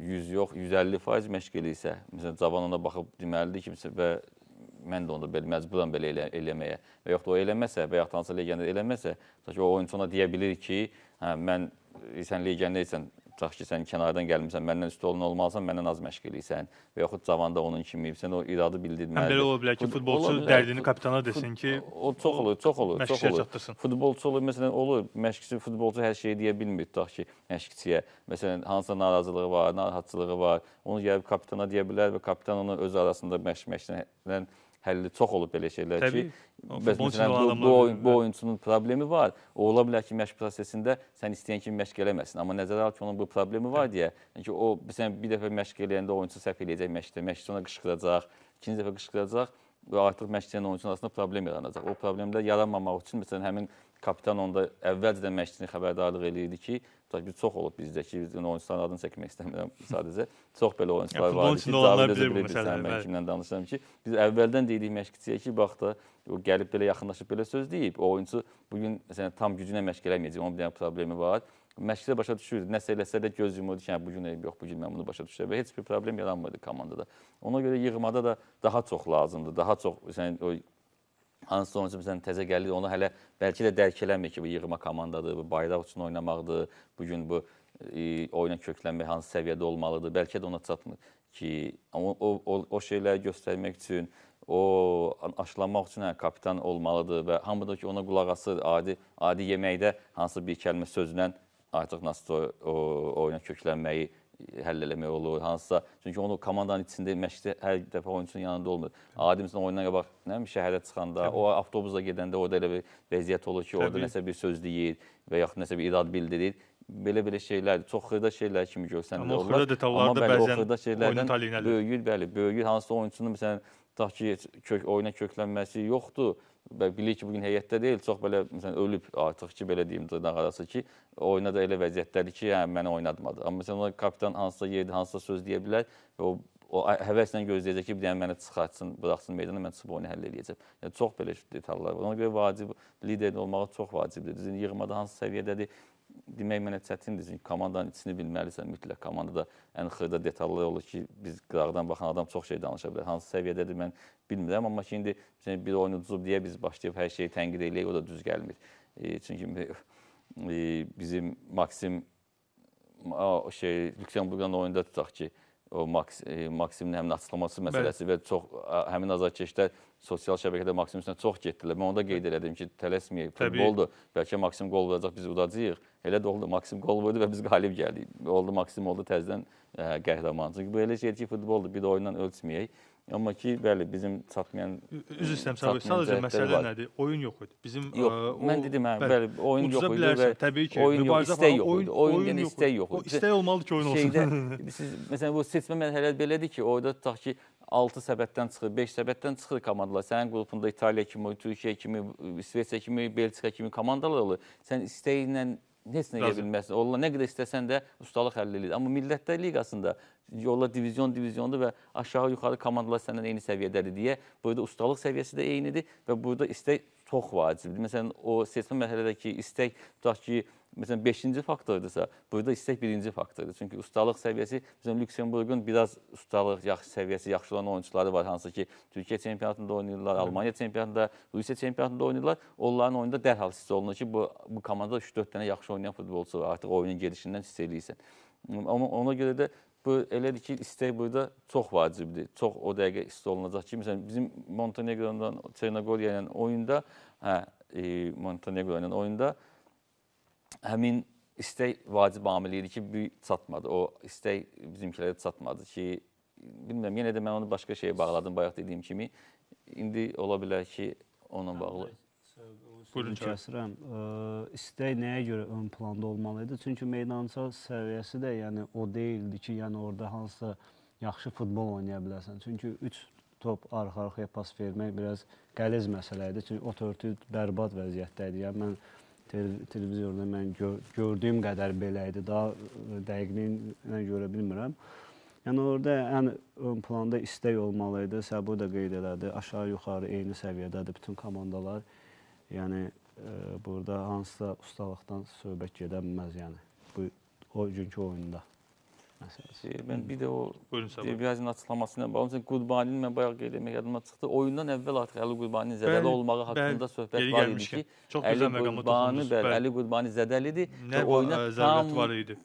100 yox, 150% məşq eləyirsə, məsələn cavan ona baxıb deməlidir ki, və mən də onda belə məcburam belə elə, eləməyə. Və yaxud da o eləməsə, və yaxud hansısa legioner eləməsə, tutaq ki, o oyunçu ona deyə bilir ki, hə mən sən legionersən, tutaq ki, sən kənardan gəlmisən, məndən üstə olan olmalısan, məndən az məşq eləyirsən və yaxud cavan da onun kimi sən o iradə bildirməlisən. Həm belə ola bilər ki, futbolçu bilər, dərdini kapitana desin ki, o çox olur, çox olur, çox olur. Çatdırsın. Futbolçu olur, məsələn, olur, məşqçi futbolçu hər şeyi deyə bilmir, tutaq ki, məşqçiyə məsələn, hansısa narazılığı var, narahatçılığı var, onu gəlib kapitana deyə bilər və kapitan onu öz arasında məşq məşqçilə həlli çox olub belə şeylər Təbii, ki, bəs məsələn bu, bu, oyun, bu oyunçunun problemi var. O ola bilər ki, məşq prosesində sən istəyən kimi məşq eləməsin, amma nəzərə al ki, onun bu problemi var deyə, yəni ki, o məsələn bir dəfə məşq eləyəndə oyunçu səhv eləyəcək məşqdə, məşqçi ona qışqıracaq, ikinci dəfə qışqıracaq və artıq məşqçinin oyunçunun arasında problem yaranacaq. O problemlər yaranmamaq üçün məsələn həmin kapitan onda əvvəlcədən məşqçini xəbərdarlıq eləyirdi ki, tutaq ki, çox olub bizdəki oyunçuların adını çəkmək istəmirəm sadəcə. Çox belə oyunçular var ki, David özü bilir bilirsən mən kimdən danışıram ki, biz əvvəldən deyirik məşqçiyə ki, bax da o gəlib belə yaxınlaşıb belə söz deyib. O oyunçu bu gün məsələn tam gücünə məşq eləməyəcək. Onun bir dənə problemi var. Məşqçidə başa düşürdü. Nəsə eləsə də göz yumurdu ki, hə, bu gün yox, bu gün mən bunu başa düşürəm və heç bir problem yaranmadı komandada. Ona görə yığmada da daha çox lazımdır. Daha çox sən o Hansısa oyuncu məsələn təzə gəlir, onu hələ bəlkə də dərk eləmir ki, bu yığma komandadır, bu bayraq üçün oynamaqdır, bu gün bu e, oyuna köklənmək hansı səviyyədə olmalıdır, bəlkə də ona çatmır ki, amma o o, o şeyləri göstərmək üçün, o aşılamaq üçün hə, kapitan olmalıdır və hamı da ki, ona qulaq asır. Adi adi yeməkdə hansı bir kəlmə sözlə artıq nasıl o, o oyuna köklənməyi həll eləmək olur, hansısa. Çünki onu komandanın içində məşqdə hər dəfə oyunçunun yanında olmur. Adi məsələn oyundan qabaq nə bilim şəhərə çıxanda, Təbii. o avtobusla gedəndə orada elə bir vəziyyət olur ki, Təbii. orada nəsə bir söz deyir və yaxud nəsə bir irad bildirir. Belə-belə şeylər, çox xırda şeylər kimi görsəndə onlar. Amma xırda detallarda bəzən o xırda şeylərdən böyüyür, bəli, böyüyür. Hansısa oyunçunun məsələn tutaq ki, kök, oyuna köklənməsi yoxdur bilik ki, bu gün heyətdə deyil, çox belə məsələn ölüb artıq ki, belə deyim dırnaq arası ki, oyuna da elə vəziyyətdədir ki, hə məni oynatmadı. Amma məsələn o kapitan hansısa yerdə hansısa söz deyə bilər və o o həvəslə gözləyəcək ki, bir dənə məni çıxartsın, buraxsın meydana, mən çıxıb oyunu həll edəcəm. Yəni çox belə detallar var. Ona görə vacib lider olmağı çox vacibdir. Düzün yəni yığmada hansı səviyyədədir? demək mənə çətindir. Çünki komandanın içini bilməlisən, mütləq komandada ən xırda detallar olur ki, biz qıraqdan baxan adam çox şey danışa bilər. Hansı səviyyədədir mən bilmirəm, amma ki indi bir oyuncu deyə biz başlayıb hər şeyi tənqid eləyək, o da düz gəlmir. E, çünki e, bizim Maksim o şey Lüksemburqdan oyunda tutaq ki, o Maks e, Maksimin həmin açıqlaması məsələsi Bəli. və çox həmin azarkeşlər sosial şəbəkədə Maksim üstünə çox getdilər. Mən onda qeyd elədim ki, tələsməyək, futboldur. Bəlkə Maksim qol vuracaq, biz udacağıq. Elə də oldu. Maksim qol vurdu və biz qalib gəldik. Oldu Maksim oldu təzədən qəhrəmancıq. Bu elə şey ki, futboldur, bir də oyundan ölçməyək. Amma ki, bəli, bizim çatmayan Üzr istəyirəm, sadəcə, sadəcə məsələ var. nədir? Oyun yox idi. Bizim yox, ə, e, o, mən dedim, hə, bəli, oyun yox idi və təbii ki, oyun yox, istək yox idi. Oyun, oyun yəni istək yox idi. O istək olmalı ki, oyun Şeydə, olsun. siz məsələn bu seçmə mərhələsi belədir ki, orada tutaq ki, 6 səbətdən çıxır, 5 səbətdən çıxır komandalar. Sənin qrupunda İtaliya kimi, Türkiyə kimi, İsveçrə kimi, Belçika kimi komandalar olur. Sən istəklə heç nə edə bilməzsən. Onunla nə qədər istəsən də ustalıq həll edilir. Amma Millətlər Liqasında yolla divizyon divizyonda və aşağı yuxarı komandalar səndən eyni səviyyədədir deyə burada ustalıq səviyyəsi də eynidir və burada istək çox vacibdir. Məsələn, o seçmə mərhələdəki istək tutaq ki, məsələn 5-ci faktordirsa, burada istək 1-ci faktordur. Çünki ustalıq səviyyəsi, məsələn Lüksemburqun biraz ustalıq yaxşı səviyyəsi yaxşı olan oyunçuları var, hansı ki, Türkiyə çempionatında oynayırlar, Almaniya çempionatında, Rusiya çempionatında oynayırlar. Onların oyunda dərhal hiss olunur ki, bu bu komandada 3-4 dənə yaxşı oynayan futbolçu var. Artıq oyunun gedişindən hiss eləyirsən. Amma ona görə də bu elədir ki, istək burada çox vacibdir. Çox o dəqiqə hiss olunacaq ki, məsələn bizim Montenegro ilə Çernogoriya ilə oyunda, hə, e, Montenegro ilə oyunda həmin istək vacib amil idi ki, bu çatmadı. O istək bizimkilərə çatmadı ki, bilmirəm, yenə də mən onu başqa şeyə bağladım bayaq dediyim kimi. İndi ola bilər ki, onunla hə, bağlı. Buyurun kəsirəm. E, istək nəyə görə ön planda olmalı idi? Çünki meydança səviyyəsi də yəni o deyildi ki, yəni orada hansısa yaxşı futbol oynaya biləsən. Çünki 3 top arxa-arxaya pas vermək biraz qəliz məsələ idi. Çünki ot örtü bərbad vəziyyətdə idi. Yəni mən televizorda mən gör, gördüyüm qədər belə idi. Daha e, dəqiqliyinə görə bilmirəm. Yəni orada ən ön planda istək olmalı idi. Səbu da qeyd elədi. Aşağı-yuxarı eyni səviyyədədir bütün komandalar. Yəni e, burada hansısa ustalıqdan söhbət gedə bilməz yəni. Bu o günkü oyunda məsələsi. Mən bir də o Debriyazin açıqlaması ilə bağlı. Məsələn, Qurbanini mən bayaq qeyd etmək yadıma çıxdı. Oyundan əvvəl artıq Əli Qurbani zədəli olmağı haqqında söhbət var idi ki, çox Əli Qurbani, bəli, Əli Qurbani zədəlidir və oyuna e, tam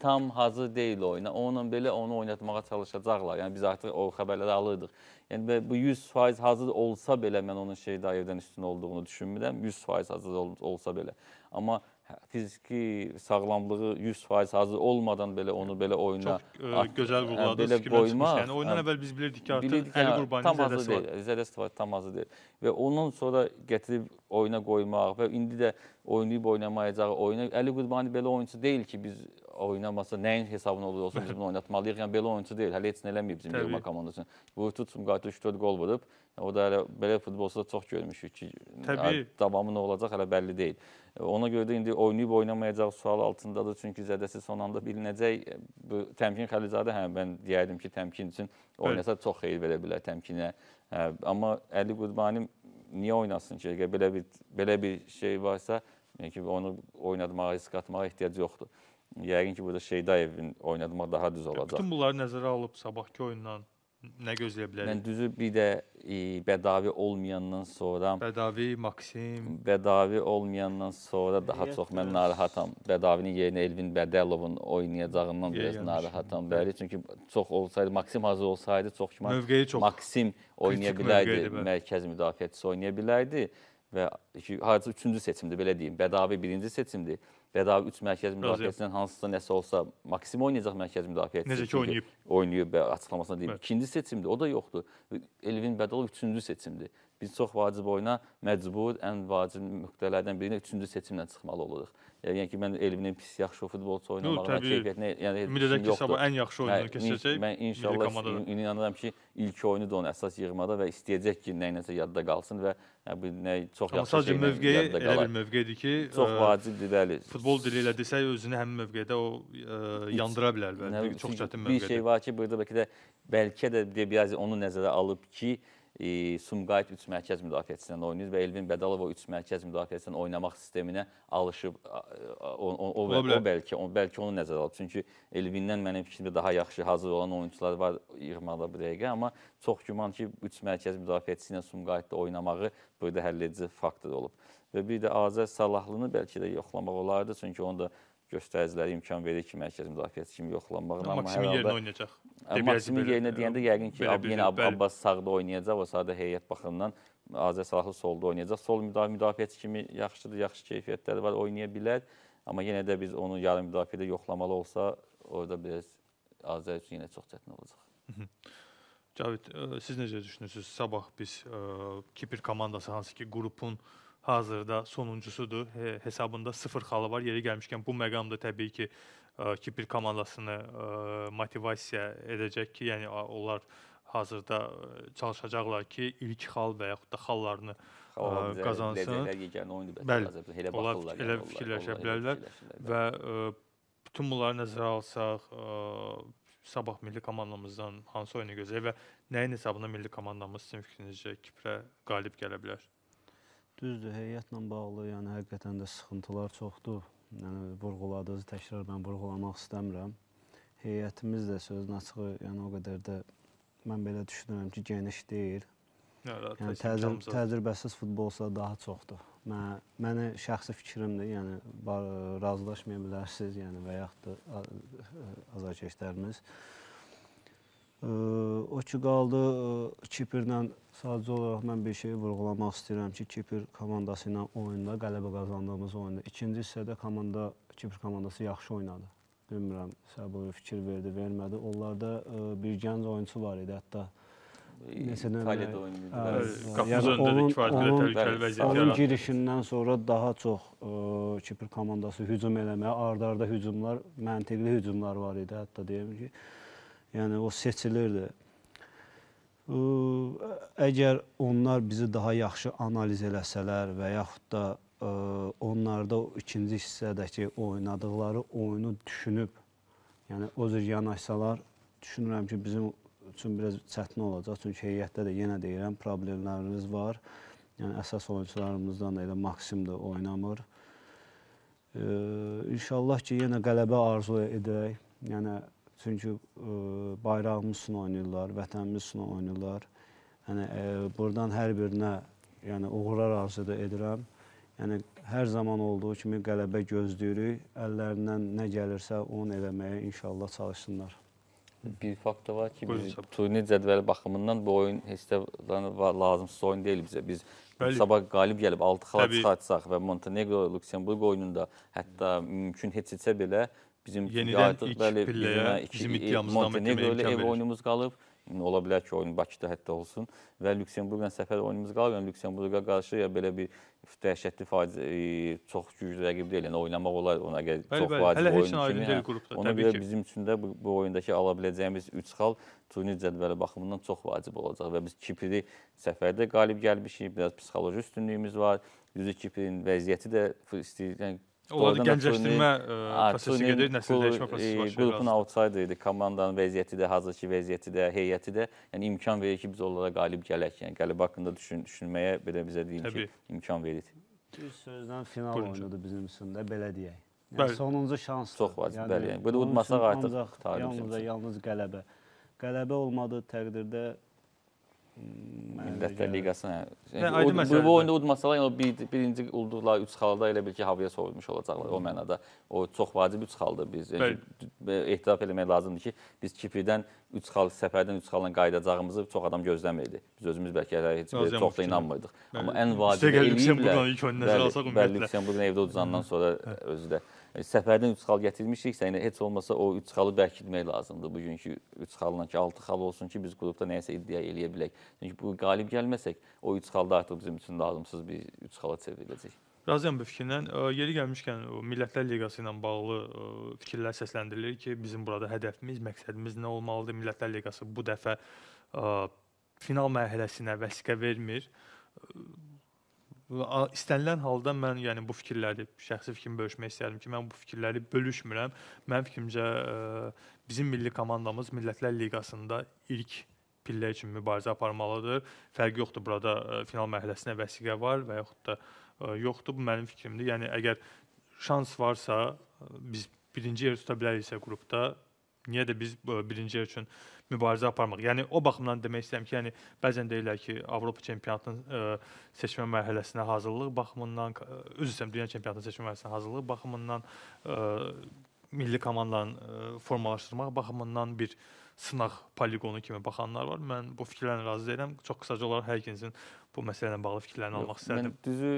tam hazır deyil oyuna. Onunla belə onu oynatmağa çalışacaqlar. Yəni biz artıq o xəbərləri alırdıq. Yəni bu 100% hazır olsa belə mən onun Şeydayevdən üstün olduğunu düşünmürəm. 100% hazır olsa belə. Amma Hə, fiziki sağlamlığı 100% hazır olmadan belə onu belə oyuna çox ə, e, gözəl hə, vurğuladı. Belə qoyma. Yəni oyundan ə, hə, əvvəl biz bilirdik ki, artıq bilirdik, Əli Qurbaninin tam hazır deyil. Zədəsi var, tam hazır deyil. Və ondan sonra gətirib oyuna qoymaq və indi də oynayıb oynamayacağı oyuna. Əli Qurbani belə oyunçu deyil ki, biz oynamasa nəyin hesabına olur olsun biz bunu oynatmalıyıq. Yəni belə oyunçu deyil. Hələ heç nə eləməyib bizim yığma komandası. Bu tutum qayıtı 3-4 qol vurub. O da hələ belə futbolçuda çox görmüşük ki, Təbii. davamı nə olacaq hələ bəlli deyil. Ona görə də indi oynayıb oynamayacaq sual altındadır. Çünki zədəsi son anda bilinəcək. E, bu Təmkin Xəlizadə hə mən deyərdim ki, Təmkin üçün oynasa Bəli. çox xeyir verə bilər Təmkinə. Hə, e, amma Əli Qurbani niyə oynasın ki? Belə bir belə bir şey varsa, Yəni ki, onu oynatmağa, risk atmağa ehtiyac yoxdur. Yəqin ki, burada Şeydayevin oynatmaq daha düz olacaq. Bütün bunları nəzərə alıb sabahki oyundan nə gözləyə bilərik? Mən düzü bir də e, bədavi olmayandan sonra Bədavi, Maksim, bədavi olmayandan sonra daha Niyyət çox mən narahatam. Bədavinin yerinə Elvin Bədəlovun oynayacağından Yer biraz narahatam. Bəli, çünki çox olsaydı Maksim hazır olsaydı çox güman Maksim oynaya bilərdi, mərkəz müdafiəçisi oynaya bilərdi və iki, harca üçüncü seçimdir, belə deyim. Bədavi birinci seçimdir. Bədavi üç mərkəz müdafiəsindən hansısa nəsə olsa, maksimum oynayacaq mərkəz müdafiəçisi. Necə ki, oynayıb. Oynayıb və açıqlamasına deyim. Evet. İkinci seçimdir, o da yoxdur. Elvin Bədalov üçüncü seçimdir biz çox vacib oyuna məcbur, ən vacib nöqtələrdən biri üçüncü seçimlə çıxmalı oluruq. Yəni, yəni ki, mən Elvinin pis yaxşı futbolçu oynamağına keyfiyyətinə yəni ümid edək ki, sabah ən yaxşı hə, oyunu keçəcək. Mən inşallah inanıram ki, ilk oyunu da onun əsas yığmada və istəyəcək ki, nəyinəcə yadda qalsın və yəni, bu nə çox yaxşı sadəcə mövqeyi elə bir mövqeyidir ki, çox e, vacibdir, bəli. Futbol dili ilə desək özünü həmin mövqedə o ə, e, yandıra bilər bəlkə çox çətin mövqedir. Bir şey var ki, burada bəlkə də bəlkə də biraz onu nəzərə alıb ki, e, Sumqayıt 3 mərkəz müdafiəçisindən oynayır və Elvin Bədalov o 3 mərkəz müdafiəçisindən oynamaq sisteminə alışıb o, o, o, o bəlkə o, bəlkə onu nəzərə alıb. Çünki Elvindən mənim fikrimdə daha yaxşı hazır olan oyunçular var yığmada bu dəqiqə, amma çox güman ki 3 mərkəz müdafiəçisi ilə Sumqayıtda oynamağı burada həll edici faktor olub. Və bir də Azər Salahlını bəlkə də yoxlamaq olardı, çünki onu da göstəriciləri imkan verir ki, mərkəz müdafiəçi kimi yoxlanmaqla. Amma maksimin yerinə oynayacaq. Maksimin yerinə e, deyəndə yəqin ki, ab, yenə ab, Abbas sağda oynayacaq, o sadə heyət baxımından Azər Salahlı solda oynayacaq. Sol müdafiə, müdafiəçi kimi yaxşıdır, yaxşı keyfiyyətləri var, oynaya bilər. Amma yenə də biz onu yarım müdafiədə yoxlamalı olsa, orada biraz Azər üçün yenə çox çətin olacaq. Cavid, e, siz necə düşünürsünüz? Sabah biz e, Kipr komandası hansı ki qrupun hazırda sonuncusudur. He, hesabında sıfır xalı var. Yeri gəlmişkən bu məqamda təbii ki, ə, Kipr komandasını ə, motivasiya edəcək ki, yəni onlar hazırda çalışacaqlar ki, ilk xal və yaxud da xallarını ə, qazansın. Bəli, elə baxırlar. Yəni, elə yəni, fikirləşə bilərlər və ə, bütün bunları nəzərə alsaq, ə, sabah milli komandamızdan hansı oyunu gözləyir və nəyin hesabına milli komandamız sizin fikrinizcə Kiprə qalib gələ bilər? Düzdür, heyətlə bağlı, yəni həqiqətən də sıxıntılar çoxdur. Yəni vurğuladığınızı təkrar mən vurğulamaq istəmirəm. Heyətimiz də sözün açığı, yəni o qədər də mən belə düşünürəm ki, geniş deyil. Yara, hə, yəni təcrü təcrübəsiz futbolsa daha çoxdur. Mən mənə şəxsi fikrimdir, yəni razılaşmaya bilərsiniz, yəni və yaxud da azarkeşlərimiz. O ki qaldı Kiprlə Sadəcə olaraq mən bir şeyi vurğulamaq istəyirəm ki, Kipr komandası ilə oyunda, qələbə qazandığımız oyunda. İkinci hissədə komanda, Kipr komandası yaxşı oynadı. Bilmirəm, Səburi fikir verdi, vermədi. Onlarda ə, e, bir gənc oyunçu var idi, hətta Məsələn, İtaliyada oynayırdı. Qapımız öndə də kifayət qədər təhlükəli vəziyyət yaratdı. Onun girişindən sonra daha çox ə, e, Kipr komandası hücum eləməyə, ardarda hücumlar, məntiqli hücumlar var idi, hətta deyim ki, yəni o seçilirdi əgər onlar bizi daha yaxşı analiz eləsələr və yaxud da ə, onlarda o ikinci hissədəki oynadıqları oyunu düşünüb, yəni o cür yanaşsalar, düşünürəm ki, bizim üçün biraz çətin olacaq. Çünki heyətdə də yenə deyirəm, problemlərimiz var. Yəni əsas oyunçularımızdan da elə Maksim də oynamır. Ee, inşallah ki, yenə qələbə arzu edək. Yəni Çünki e, bayrağımız üçün oynayırlar, vətənimiz üçün oynayırlar. Yəni e, burdan hər birinə yəni uğurlar arzu edirəm. Yəni hər zaman olduğu kimi qələbə gözləyirik. Əllərindən nə gəlirsə onu eləməyə inşallah çalışsınlar. Bir fakt da var ki, biz turnir cədvəli baxımından bu oyun heç də lazımsız oyun deyil bizə. Biz Bəli. sabah qalib gəlib 6 xala çıxartsaq və Montenegro Lüksemburq oyununda hətta mümkün heç-heçə belə Bizim yenidən artıq, ilk bəli, pilləyə iki, bizim iddiamızdan e, Montenegro ilə ev oyunumuz qalıb. Ola bilər ki, oyun Bakıda hətta olsun və Lüksemburqla səfər oyunumuz qalıb. Yəni Lüksemburqa qarşı ya belə bir dəhşətli faciə e, çox güclü rəqib deyil. Yəni oynamaq olar ona görə bəli, çox bəli. vacib Hələ oyun kimi. Hələ qrupda ona görə ki. bizim üçün də bu, bu oyundakı ala biləcəyimiz 3 xal turnir cədvəli baxımından çox vacib olacaq və biz Kipri səfərdə qalib gəlmişik. Biraz psixoloji üstünlüyümüz var. Düzdür Kiprin vəziyyəti də istəyirəm Onlar gəncləşdirmə prosesi gedir, nəsil dəyişmə prosesi var. Qrupun outsider idi, komandanın vəziyyəti də, hazırki vəziyyəti də, heyəti də, yəni imkan verir ki, biz onlara qalib gələk. Yəni qələbə haqqında düşün, düşünməyə belə bizə deyim ki, imkan verir. Düz sözdən final oyunudur bizim üçün də, belə deyək. Yəni bəli. sonuncu şansdır. Çox vacib, yəni, bəli. Yəni. Bunu udmasaq artıq tariximizdə yalnız qələbə. Qələbə olmadığı təqdirdə Millətlər Liqasına. Yəni, bu, bu oyunda udmasalar, yəni, bir, birinci udduqlar 3 xalda elə bil ki, havaya soyulmuş olacaqlar. O mənada o çox vacib 3 xaldır. Biz yəni, etiraf eləmək lazımdır ki, biz Kipirdən 3 xal, səfərdən 3 xalla qayıdacağımızı çox adam gözləmirdi. Biz özümüz bəlkə hələ heç bir çox da inanmırdıq. Amma ən vacibi eləyiblər. Lüksemburqdan ilk oyunu nəzərə alsaq ümumiyyətlə. Lüksemburqdan evdə uduzandan sonra özü də. Bəli səfərdən 3 xal gətirmişiksə, yəni heç olmasa o 3 xalı bərkitmək lazımdır. Bugünkü 3 xalla ki 6 xal olsun ki, biz qrupda nəyisə iddia eləyə bilək. Çünki bu qalib gəlməsək, o 3 xal da artıq bizim üçün lazımsız bir 3 xala çevriləcək. Razıyam bu fikrindən. E, yeri gəlmişkən Millətlər Liqası ilə bağlı e, fikirlər səsləndirilir ki, bizim burada hədəfimiz, məqsədimiz nə olmalıdır? Millətlər Liqası bu dəfə e, final mərhələsinə vəsiqə vermir A- İstənilən halda mən yəni bu fikirləri şəxsi fikrimi bölüşmək istərdim ki, mən bu fikirləri bölüşmürəm. Mənim fikrimcə ə, e, bizim milli komandamız Millətlər Liqasında ilk pillə üçün mübarizə aparmalıdır. Fərqi yoxdur burada ə, e, final mərhələsinə vəsiqə var və yaxud da ə, e, yoxdur. Bu mənim fikrimdir. Yəni əgər şans varsa biz birinci yer tuta biləriksə qrupda, niyə də biz birinci yer üçün mübarizə aparmaq. Yəni o baxımdan demək istəyirəm ki, yəni bəzən deyirlər ki, Avropa çempionatının e, seçmə mərhələsinə hazırlıq baxımından, e, özü isə dünya çempionatının seçmə mərhələsinə hazırlıq baxımından ə, e, milli komandaların formalaşdırmaq baxımından bir sınaq poligonu kimi baxanlar var. Mən bu fikirlərlə razı deyiləm. Çox qısaca olaraq hər ikinizin bu məsələ ilə bağlı fikirlərini almaq istərdim. Mən düzü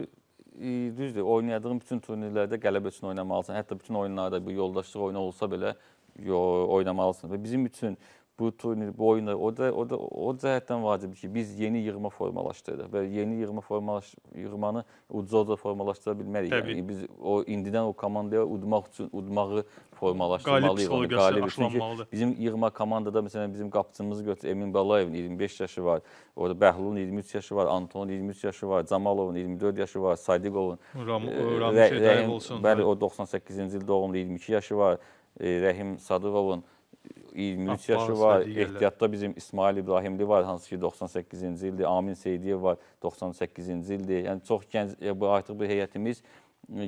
düzdür, oynadığım bütün turnirlərdə qələbə üçün oynamalısan. Hətta bütün oyunlarda bu yoldaşlıq oyunu olsa belə yo, oynamalısan. Və bizim üçün bu turnir, bu oyunlar orada orada o cəhətdən vacibdir ki, biz yeni yığma formalaşdırırıq və yeni yığma formalaş yığmanı ucuzca formalaşdıra bilmərik. Təbii. Yəni biz o indidən o komandaya udmaq üçün udmağı formalaşdırmalıyıq. Qalib, yəni qalib çünki bizim yığma komandada məsələn bizim qapıçımızı götür Emin Balayevin 25 yaşı var. Orada Bəhlulun 23 yaşı var, Antonun 23 yaşı var, Camalovun 24 yaşı var, Sadiqovun Ram e, Ramşedayev olsun. Bəli, o 98-ci il doğumlu 22 yaşı var. E, Rəhim Sadıqovun 23 yaşı var. Ehtiyatda bizim İsmail İbrahimli var, hansı ki 98-ci ildir. Amin Seydiyev var, 98-ci ildir. Yəni çox gənc bu artıq bir heyətimiz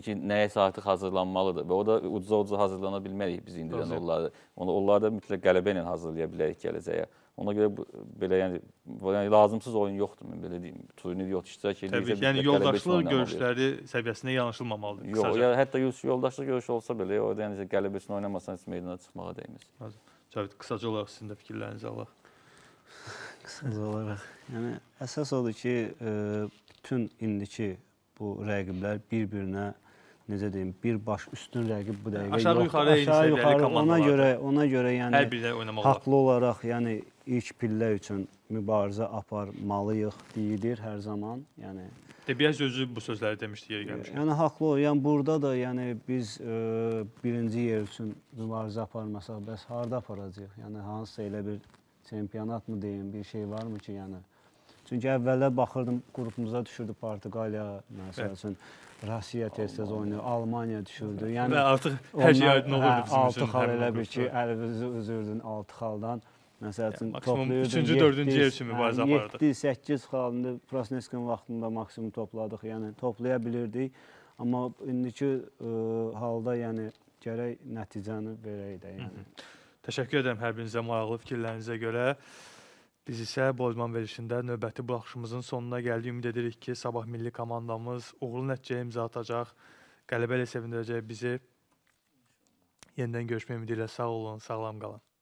ki, nəyəsə artıq hazırlanmalıdır və o da ucuza-ucuza hazırlana bilmərik biz indidən Doğru. onları. Onu onları da mütləq qələbə ilə hazırlaya bilərik gələcəyə. Ona görə bu, belə yəni, yəni lazımsız oyun yoxdur mən belə deyim. Turnir yox iştirak edirsə. Təbii, yəni yoldaşlıq görüşləri səviyyəsinə yanaşılmamalıdır. Yox, ya, hətta yoldaşlıq görüşü olsa belə, orada yəni qələbə üçün oynamasan heç meydana çıxmağa dəyməz. Hazır. Cavit, qısaca olaraq sizin də fikirlərinizi alaq. Qısaca olaraq, yəni əsas odur ki, e, bütün indiki bu rəqiblər bir-birinə necə deyim, bir baş üstün rəqib bu dəqiqə aşağı yoxdur. yuxarı, aşağı yuxarı ona görə, ona görə yəni hər birdə oynamaq haqlı olaraq, yəni ilk pillə üçün mübarizə aparmalıyıq deyilir hər zaman. Yəni Debiaz özü bu sözləri demişdi yeri yəni gəlmişkən. Yəni haqlı o. Yəni burada da yəni biz ə, e, birinci yer üçün mübarizə aparmasaq bəs harda aparacağıq? Yəni hansısa elə bir çempionat mı deyim, bir şey varmı ki, yəni Çünki əvvəllər baxırdım qrupumuza düşürdü Portuqaliya məsəl üçün. Rusiya tez-tez oynayır, Almaniya düşürdü. Yəni və artıq hər şey aydın olurdu bizim üçün. Hə, 6 xal elə bir ki, əl üzürdün 6 xaldan. Məsəl üçün yəni, maksimum 3-cü, 4-cü yer üçün mübarizə aparırdıq. 7-8 xalında Prosneskin vaxtında maksimum topladıq. Yəni toplaya bilirdik. Amma indiki ə, e, halda yəni gərək nəticəni verək də yəni. Hı -hı. Təşəkkür edirəm hər birinizə maraqlı fikirlərinizə görə. Biz isə Bozman verilişində növbəti buraxışımızın sonuna gəldik. Ümid edirik ki, sabah milli komandamız uğurlu nəticəyə imza atacaq, qələbə ilə sevindirəcək bizi. Yenidən görüşmək ümidi ilə sağ olun, sağlam qalın.